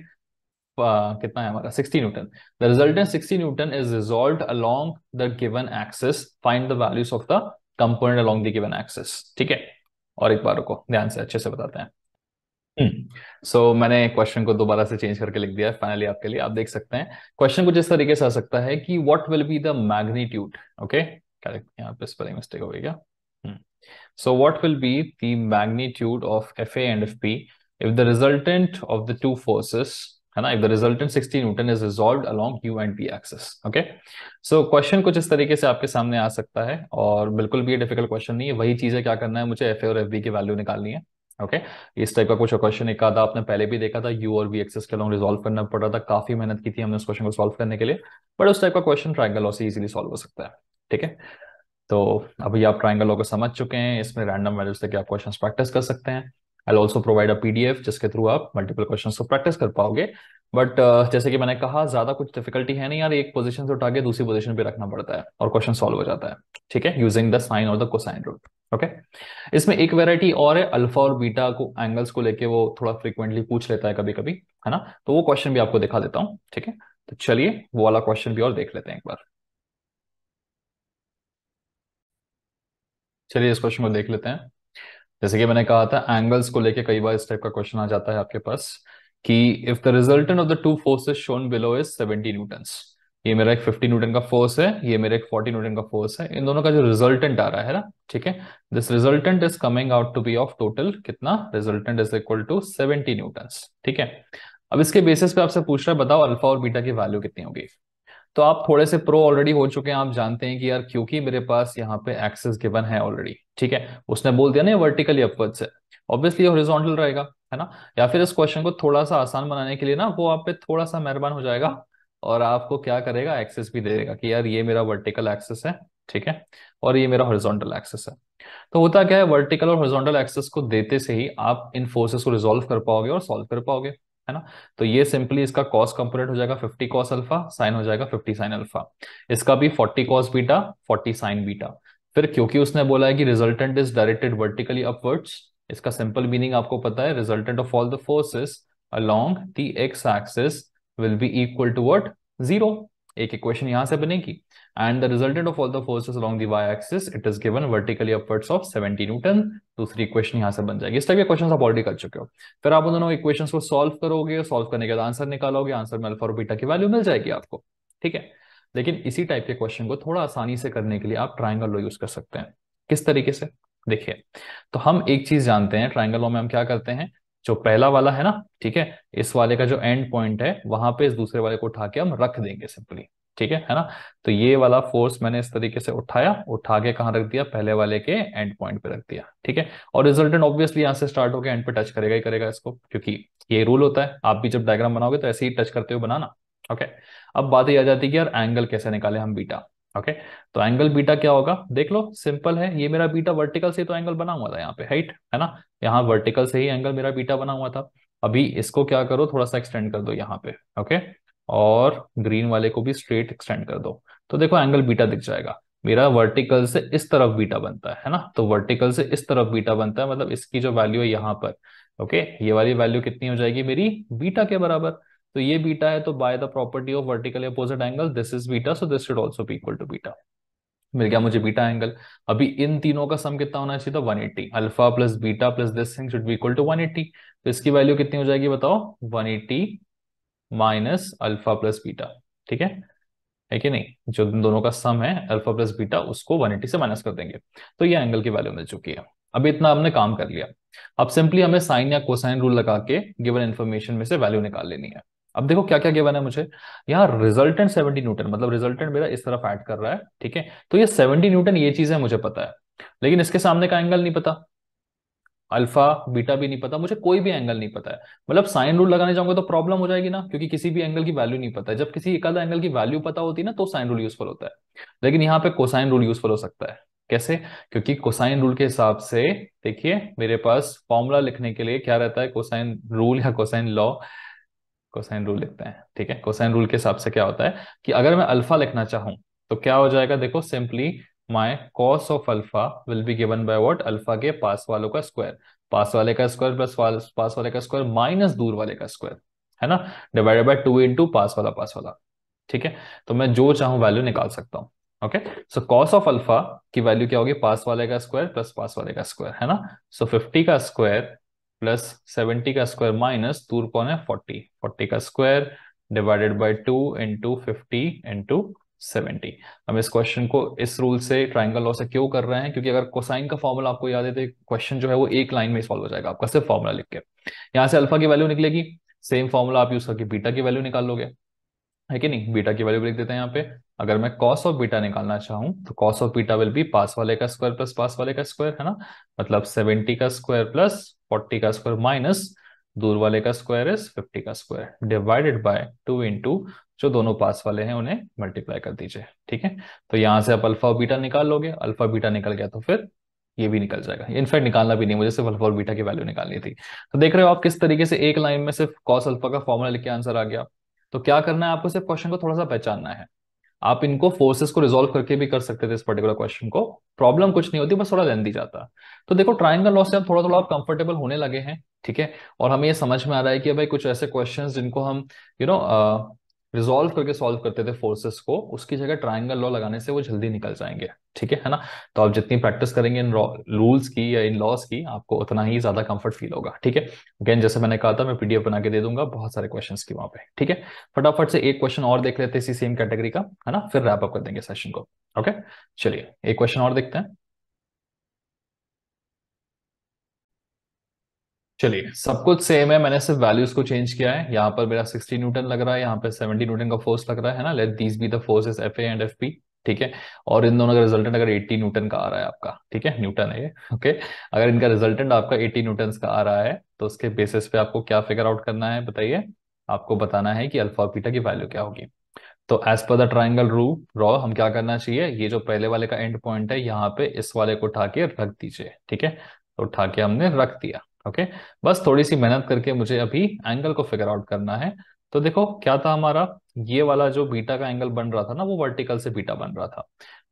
कितना है हमारा sixty newton the resultant sixty newton is resolve along the given axes find the values of the component along the given axes ठीक है और एक बार को ध्यान से अच्छे से बताते हैं सो हम्म। so, मैंने क्वेश्चन को दोबारा से चेंज करके लिख दिया है फाइनली आपके लिए आप देख सकते हैं क्वेश्चन कुछ इस तरीके से आ सकता है कि what will be the magnitude okay correct यहाँ पे स्पेलिंग मिस्टेक हो गई क्या so what will be the magnitude of F and F P if the resultant of the two forces है ना if the resultant sixty newton is resolve along U and P axes okay so question कुछ इस तरीके से आपके सामने आ सकता है और बिल्कुल भी ये डिफिकल्ट क्वेश्चन नहीं है वही चीजें क्या करना है मुझे एफ और एफ की वैल्यू निकालनी है ओके okay? इस टाइप का कुछ क्वेश्चन एक आधा आपने पहले भी देखा था यू और वी एक्सेस के लॉन्ग रिजोल्व करना पड़ रहा था काफी मेहनत की थी हमने उस क्वेश्चन को सॉल्व करने के लिए बट उस टाइप का क्वेश्चन ट्राइंगल लॉ से इजीली सॉल्व हो सकता है ठीक है तो अभी आप ट्राइंगल लॉ को समझ चुके हैं इसमें रैंडम वैल्यूज लेके आप क्वेश्चन प्रैक्टिस कर सकते हैं I also provide a PDF जिसके थ्रू आप मल्टीपल क्वेश्चन को प्रैक्टिस कर पाओगे बट uh, जैसे कि मैंने कहा ज्यादा कुछ डिफिकल्टी है नहीं यार एक पोजीशन से उठा के दूसरी पोजीशन पे रखना पड़ता है और क्वेश्चन सॉल्व हो जाता है ठीक है यूजिंग द साइन और द कोसाइन रूट ओके इसमें एक वेरायटी और है अल्फा और बीटा को एंगल्स को लेके वो थोड़ा फ्रिक्वेंटली पूछ लेता है कभी कभी है ना तो वो क्वेश्चन भी आपको दिखा देता हूँ ठीक है तो चलिए वो वाला क्वेश्चन भी और देख लेते हैं एक बार चलिए इस क्वेश्चन को देख लेते हैं जैसे कि मैंने कहा था एंगल्स को लेके कई बार इस टाइप का क्वेश्चन आ जाता है आपके पास कि if the resultant of the two forces shown below is 70 newtons ये मेरा एक 50 न्यूटन का फोर्स है ये मेरा एक 40 न्यूटन का फोर्स है इन दोनों का जो रिजल्टेंट आ रहा है ना ठीक है this resultant is coming out to be of total कितना resultant is equal to 70 newtons ठीक है अब इसके बेसिस पे आपसे पूछ रहा है बताओ अल्फा और बीटा की वैल्यू कितनी होगी तो आप थोड़े से प्रो ऑलरेडी हो चुके हैं आप जानते हैं कि यार क्योंकि मेरे पास यहाँ पे एक्सेस गिवन है ऑलरेडी ठीक है उसने बोल दिया ना वर्टिकली अपवर्ड से ऑब्वियसली हॉरिजॉन्टल रहेगा है ना या फिर इस क्वेश्चन को थोड़ा सा आसान बनाने के लिए ना वो आप पे थोड़ा सा मेहरबान हो जाएगा और आपको क्या करेगा एक्सेस भी दे देगा कि यार ये मेरा वर्टिकल एक्सेस है ठीक है और ये मेरा हॉरिजॉन्टल एक्सेस है तो होता क्या है वर्टिकल और हॉरिजॉन्टल एक्सेस को देते से ही आप इन फोर्सेस को रिजोल्व कर पाओगे और सॉल्व कर पाओगे है ना तो ये सिंपली इसका कॉस कंपोनेंट हो जाएगा 50 कॉस अल्फा साइन हो जाएगा 50 साइन अल्फा इसका भी 40 कॉस बीटा 40 साइन बीटा फिर क्योंकि उसने बोला है कि resultant is directed vertically upwards इसका सिंपल मीनिंग आपको पता है resultant of all the forces along the X axis will be equal to what zero एक इक्वेशन यहां से बनेगी and the resultant of all the forces along the Y axis it is given vertically upwards of 70 newton दूसरी equation यहां से बन जाएगी इस टाइप के क्वेश्चंस आप ऑलरेडी कर चुके हो फिर आप उन दोनों इक्वेशंस को सॉल्व करोगे सॉल्व करने के बाद आंसर निकालोगे आंसर में अल्फा और बीटा की वैल्यू मिल जाएगी आपको ठीक है लेकिन इसी टाइप के क्वेश्चन को थोड़ा आसानी से करने के लिए आप ट्राइंगल लॉ यूज कर सकते हैं किस तरीके से देखिए तो हम एक चीज जानते हैं ट्राइंगलों में हम क्या करते हैं जो पहला वाला है ना ठीक है इस वाले का जो एंड पॉइंट है वहां पे इस दूसरे वाले को उठा के हम रख देंगे सिंपली ठीक है है ना तो ये वाला फोर्स मैंने इस तरीके से उठाया उठा के कहा रख दिया पहले वाले के एंड पॉइंट पे रख दिया ठीक है और रिजल्टेंट ऑब्वियसली यहां से स्टार्ट होकर एंड पे टच करेगा ही करेगा इसको क्योंकि ये रूल होता है आप भी जब डायग्राम बनाओगे तो ऐसे ही टच करते हुए बनाना ओके अब बात यह आ जाती है कि यार एंगल कैसे निकाले हम बीटा ओके तो एंगल बीटा क्या होगा देख लो सिंपल है ये मेरा बीटा वर्टिकल से तो एंगल बना हुआ था यहाँ पे हाइट है ना यहाँ वर्टिकल से ही एंगल मेरा बीटा बना हुआ था अभी इसको क्या करो थोड़ा सा एक्सटेंड कर दो यहाँ पे ओके और ग्रीन वाले को भी स्ट्रेट एक्सटेंड कर दो तो देखो एंगल बीटा दिख जाएगा मेरा वर्टिकल से इस तरफ बीटा बनता है है ना तो वर्टिकल से इस तरफ बीटा बनता है मतलब इसकी जो वैल्यू है यहाँ पर ओके ये वाली वैल्यू कितनी हो जाएगी मेरी बीटा के बराबर तो ये बीटा है तो by the property of vertically opposite angle this is beta so this should also be equal to beta मिल गया मुझे बीटा एंगल अभी इन तीनों का सम कितना होना चाहिए था eighty alpha plus beta plus this thing should be equal to eighty तो इसकी वैल्यू कितनी हो जाएगी बताओ one eighty minus alpha plus beta ठीक है है कि नहीं जो दोनों का सम है अल्फा प्लस बीटा उसको 180 से माइनस कर देंगे तो ये एंगल की वैल्यू मिल चुकी है अभी इतना हमने काम कर लिया अब सिंपली हमें साइन या कोसाइन रूल लगा के गिवन इन्फॉर्मेशन में से वैल्यू निकाल लेनी है अब देखो क्या क्या गिवन है मुझे यहाँ रिजल्टेंट सेवेंटी न्यूटन मतलब रिजल्टेंट मेरा इस तरफ ऐड कर रहा है ठीक है तो ये सेवेंटी न्यूटन ये चीज है मुझे पता है लेकिन इसके सामने का एंगल नहीं पता अल्फा बीटा भी नहीं पता मुझे कोई भी एंगल नहीं पता है मतलब साइन रूल लगाने जाऊंगा तो प्रॉब्लम हो जाएगी ना क्योंकि किसी भी एंगल की वैल्यू नहीं पता है जब किसी एक एंगल की वैल्यू पता होती ना तो साइन रूल यूजफुल होता है लेकिन यहाँ पे कोसाइन रूल यूजफुल हो सकता है कैसे क्योंकि कोसाइन रूल के हिसाब से देखिए मेरे पास फॉर्मूला लिखने के लिए क्या रहता है कोसाइन रूल या कोसाइन लॉ कोसाइन रूल लिखते हैं ठीक है कोसाइन रूल के हिसाब से क्या होता है कि अगर मैं अल्फा लिखना चाहूं तो क्या हो जाएगा देखो simply my cos of alpha will be given by what alpha के पास वालों का स्क्वायर पास वाले का स्क्वायर प्लस पास वाले का स्क्वायर माइनस दूर वाले का स्क्वायर है ना डिवाइडेड बाय टू इंटू पास वाला पास वाला ठीक है तो मैं जो चाहूँ वैल्यू निकाल सकता हूँ okay so cos of alpha की वैल्यू क्या होगी पास वाले का स्क्वायर प्लस पास वाले का स्क्वायर है ना सो so, फिफ्टी का स्क्वायर प्लस सेवेंटी का स्क्वायर माइनस दूर कौन है फोर्टी फोर्टी का square divided by two into fifty into seventy हम इस क्वेश्चन को इस रूल से ट्राइंगल लॉ से क्यों कर रहे हैं क्योंकि अगर कोसाइन का फॉर्मूला आपको याद है तो क्वेश्चन जो है वो एक लाइन में सॉल्व हो जाएगा आपका सिर्फ फॉर्मूला लिख के यहाँ से अल्फा की वैल्यू निकलेगी सेम फॉर्मूला आप यूज करके बीटा की वैल्यू निकाल लोगे है कि नहीं बीटा की वैल्यू लिख देते हैं यहाँ पे अगर मैं कॉस ऑफ बीटा निकालना चाहूँ तो cos of beta will be पास वाले का स्क्वायर प्लस पास वाले का स्क्वायर है ना मतलब सेवेंटी का स्क्वायर प्लस फोर्टी का स्क्वायर माइनस दूर वाले का स्क्वायर इज फिफ्टी का square divided by two into जो दोनों पास वाले हैं उन्हें मल्टीप्लाई कर दीजिए ठीक है तो यहाँ से आप अल्फा और बीटा निकाल लोगे अल्फा बीटा निकल गया तो फिर ये भी निकल जाएगा इनफैक्ट निकालना भी नहीं मुझे सिर्फ अल्फा और बीटा की वैल्यू निकालनी थी तो देख रहे हो आप किस तरीके से एक लाइन में सिर्फ कॉस अल्फा का फॉर्मूला लिख के आंसर आ गया तो क्या करना है आपको सिर्फ क्वेश्चन को थोड़ा सा पहचानना है आप इनको फोर्सेस को रिजोल्व करके भी कर सकते थे इस पर्टिकुलर क्वेश्चन को प्रॉब्लम कुछ नहीं होती बस थोड़ा लेंदी जाता तो देखो ट्राइंगल लॉ से हम थोड़ा थोड़ा आप कंफर्टेबल होने लगे हैं ठीक है और हमें ये समझ में आ रहा है कि भाई कुछ ऐसे क्वेश्चन जिनको हम you you know know, resolve करके सॉल्व करते थे फोर्सेस को उसकी जगह ट्राइंगल लॉ लगाने से वो जल्दी निकल जाएंगे ठीक है है ना तो आप जितनी प्रैक्टिस करेंगे इन रूल्स की या इन लॉस की आपको उतना ही ज्यादा कंफर्ट फील होगा ठीक है अगेन जैसे मैंने कहा था मैं पीडीएफ बना के दे दूंगा बहुत सारे क्वेश्चन की वहां पे ठीक है फटाफट से एक क्वेश्चन और देख लेते हैं इसी सेम कैटेगरी का है ना फिर रैपअप कर देंगे सेशन को ओके चलिए एक क्वेश्चन और देखते हैं चलिए सब कुछ सेम है मैंने सिर्फ वैल्यूज को चेंज किया है यहाँ पर मेरा 60 न्यूटन लग रहा है यहाँ पर 70 न्यूटन का फोर्स लग रहा है ना let these be the forces F and F P ठीक है और इन दोनों का रिजल्टेंट अगर 80 न्यूटन का आ रहा है आपका ठीक है न्यूटन है ये ओके अगर इनका रिजल्टेंट आपका 80 न्यूटन का आ रहा है तो उसके बेसिस पे आपको क्या फिगर आउट करना है बताइए आपको बताना है कि अल्फा पीटा की वैल्यू क्या होगी तो एज पर द ट्राइंगल रू रॉ हम क्या करना चाहिए ये जो पहले वाले का एंड पॉइंट है यहाँ पे इस वाले को उठा के रख दीजिए ठीक है तो उठा के हमने रख दिया ओके बस थोड़ी सी मेहनत करके मुझे अभी एंगल को फिगर आउट करना है तो देखो क्या था हमारा ये वाला जो बीटा का एंगल बन रहा था ना वो वर्टिकल से बीटा बन रहा था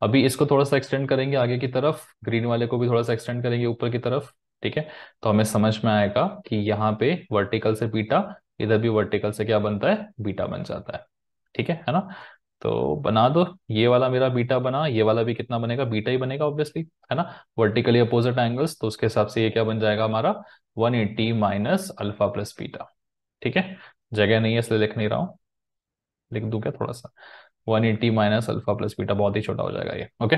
अभी इसको थोड़ा सा एक्सटेंड करेंगे आगे की तरफ ग्रीन वाले को भी थोड़ा सा एक्सटेंड करेंगे ऊपर की तरफ ठीक है तो हमें समझ में आएगा कि यहाँ पे वर्टिकल से बीटा इधर भी वर्टिकल से क्या बनता है बीटा बन जाता है ठीक है है ना तो बना दो ये वाला मेरा बीटा बना ये वाला भी कितना बनेगा बीटा ही बनेगा ऑब्वियसली है ना वर्टिकली अपोजिट एंगल्स तो उसके हिसाब से ये क्या बन जाएगा हमारा one eighty minus alpha plus beta ठीक है जगह नहीं है इसलिए लिख नहीं रहा हूं लिख दू क्या थोड़ा सा one eighty minus alpha plus beta बहुत ही छोटा हो जाएगा ये ओके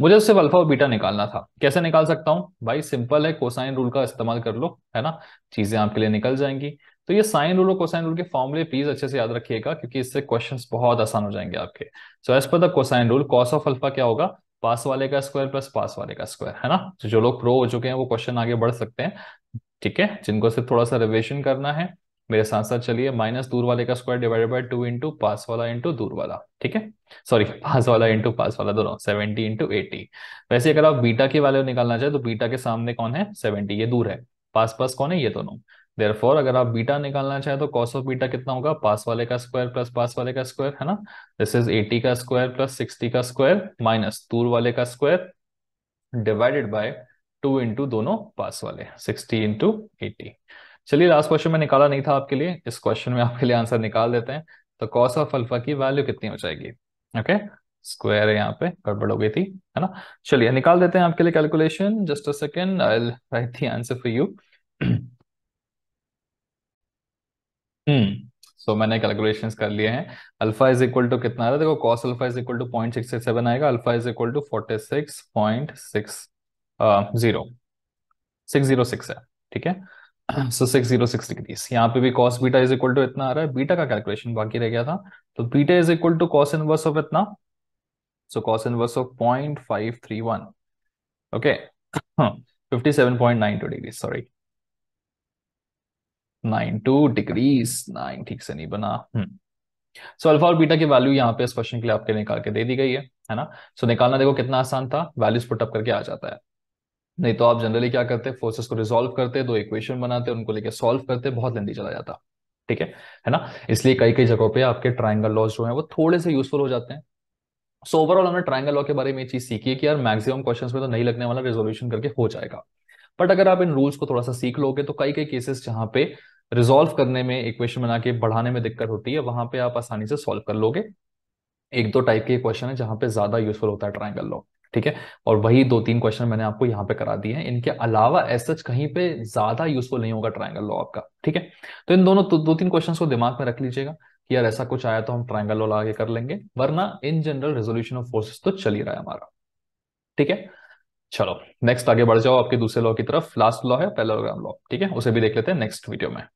मुझे सिर्फ अल्फा और बीटा निकालना था कैसे निकाल सकता हूं भाई सिंपल है कोसाइन रूल का इस्तेमाल कर लो है ना चीजें आपके लिए निकल जाएंगी तो ये साइन रूल और कोसाइन रूल के फॉर्मुले प्लीज अच्छे से याद रखिएगा क्योंकि इससे क्वेश्चन बहुत आसान हो जाएंगे आपके so as per the cosine rule cos of alpha क्या होगा पास वाले का स्क्वायर प्लस पास वाले का स्क्वायर है ना तो जो लोग प्रो हो चुके हैं वो क्वेश्चन आगे बढ़ सकते हैं ठीक है जिनको सिर्फ थोड़ा सा रिवेशन करना है मेरे साथ साथ चलिए माइनस दूर वाले का square divided by two into पास वाला इंटू दूर वाला ठीक है सॉरी पास वाला इंटू पास वाला दोनों सेवेंटी इंटू एटी वैसे अगर आप बीटा की वाले निकालना चाहे तो बीटा के सामने कौन है सेवेंटी ये दूर है पास पास कौन है ये दोनों देयरफॉर अगर आप बीटा निकालना चाहे तो कॉस ऑफ बीटा कितना होगा पास वाले का स्क्वायर प्लस पास वाले का स्क्वायर है ना दिस इज एटी का स्क्वायर प्लस सिक्सटी का स्क्वायर माइनस दूर वाले का square divided by two into दोनों पास वाले सिक्सटी इंटू एटी चलिए लास्ट क्वेश्चन में निकाला नहीं था आपके लिए इस क्वेश्चन में आपके लिए आंसर निकाल देते हैं तो कॉस ऑफ अल्फा की वैल्यू कितनी हो जाएगी ओके स्क्वायर है यहाँ पे गड़बड़ हो गई थी है ना चलिए निकाल देते हैं आपके लिए calculation just a second I write the answer for you hmm so मैंने कैलकुलेशंस कर लिए हैं अल्फा इज इक्वल टू कितना आ रहा है देखो cos alpha is equal to point six seven आएगा alpha is equal to forty six point six zero six zero six है ठीक है so six zero six degrees यहाँ पे भी cos beta is equal to इतना आ रहा है बीटा का कैलकुलेशन बाकी रह गया था तो beta is equal to cos inverse of इतना so cos inverse of point five three one okay fifty seven point nine two degree sorry nine two degrees nine ठीक से नहीं बना सो सो अल्फा और बीटा की value यहाँ पे इस क्वेश्चन के लिए आपके निकाल के दे दी गई है है ना सो so, निकालना देखो कितना आसान था वैल्यूज पुट अप करके आ जाता है नहीं तो आप जनरली क्या करते फोर्सेस को रिजोल्व करते दो इक्वेशन बनाते उनको लेके सॉल्व करते बहुत लेंदी चला जाता ठीक है है ना इसलिए कई कई जगहों पे आपके ट्रायंगल लॉज जो हैं वो थोड़े से यूजफुल हो जाते हैं सो ओवरऑल हमने ट्रायंगल लॉ के बारे में ये चीज सीखी है कि यार मैक्सिमम क्वेश्चंस में तो नहीं लगने वाला रिजोल्यूशन करके हो जाएगा बट अगर आप इन रूल्स को थोड़ा सा सीख लोगे तो कई कई केसेस जहाँ पे रिजोल्व करने में इक्वेशन बना के बढ़ाने में दिक्कत होती है वहां पे आप आसानी से सॉल्व कर लोगे एक दो टाइप के क्वेश्चन है जहां पे ज्यादा यूजफुल होता है ट्राइंगल लॉ ठीक है और वही दो तीन क्वेश्चन मैंने आपको यहाँ पे करा दिए हैं इनके अलावा एज सच कहीं पे ज्यादा यूजफुल नहीं होगा ट्राइंगल लॉ आपका ठीक है तो इन दोनों दो तीन क्वेश्चन को दिमाग में रख लीजिएगा कि यार ऐसा कुछ आया तो हम ट्राइंगल लॉ लगा कर लेंगे वरना in general resolution of forces तो चल ही रहा है हमारा ठीक है चलो नेक्स्ट आगे बढ़ जाओ आपके दूसरे लॉ की तरफ लास्ट लॉ है पेलोग्राम लॉ ठीक है उसे भी देख लेते हैं नेक्स्ट वीडियो में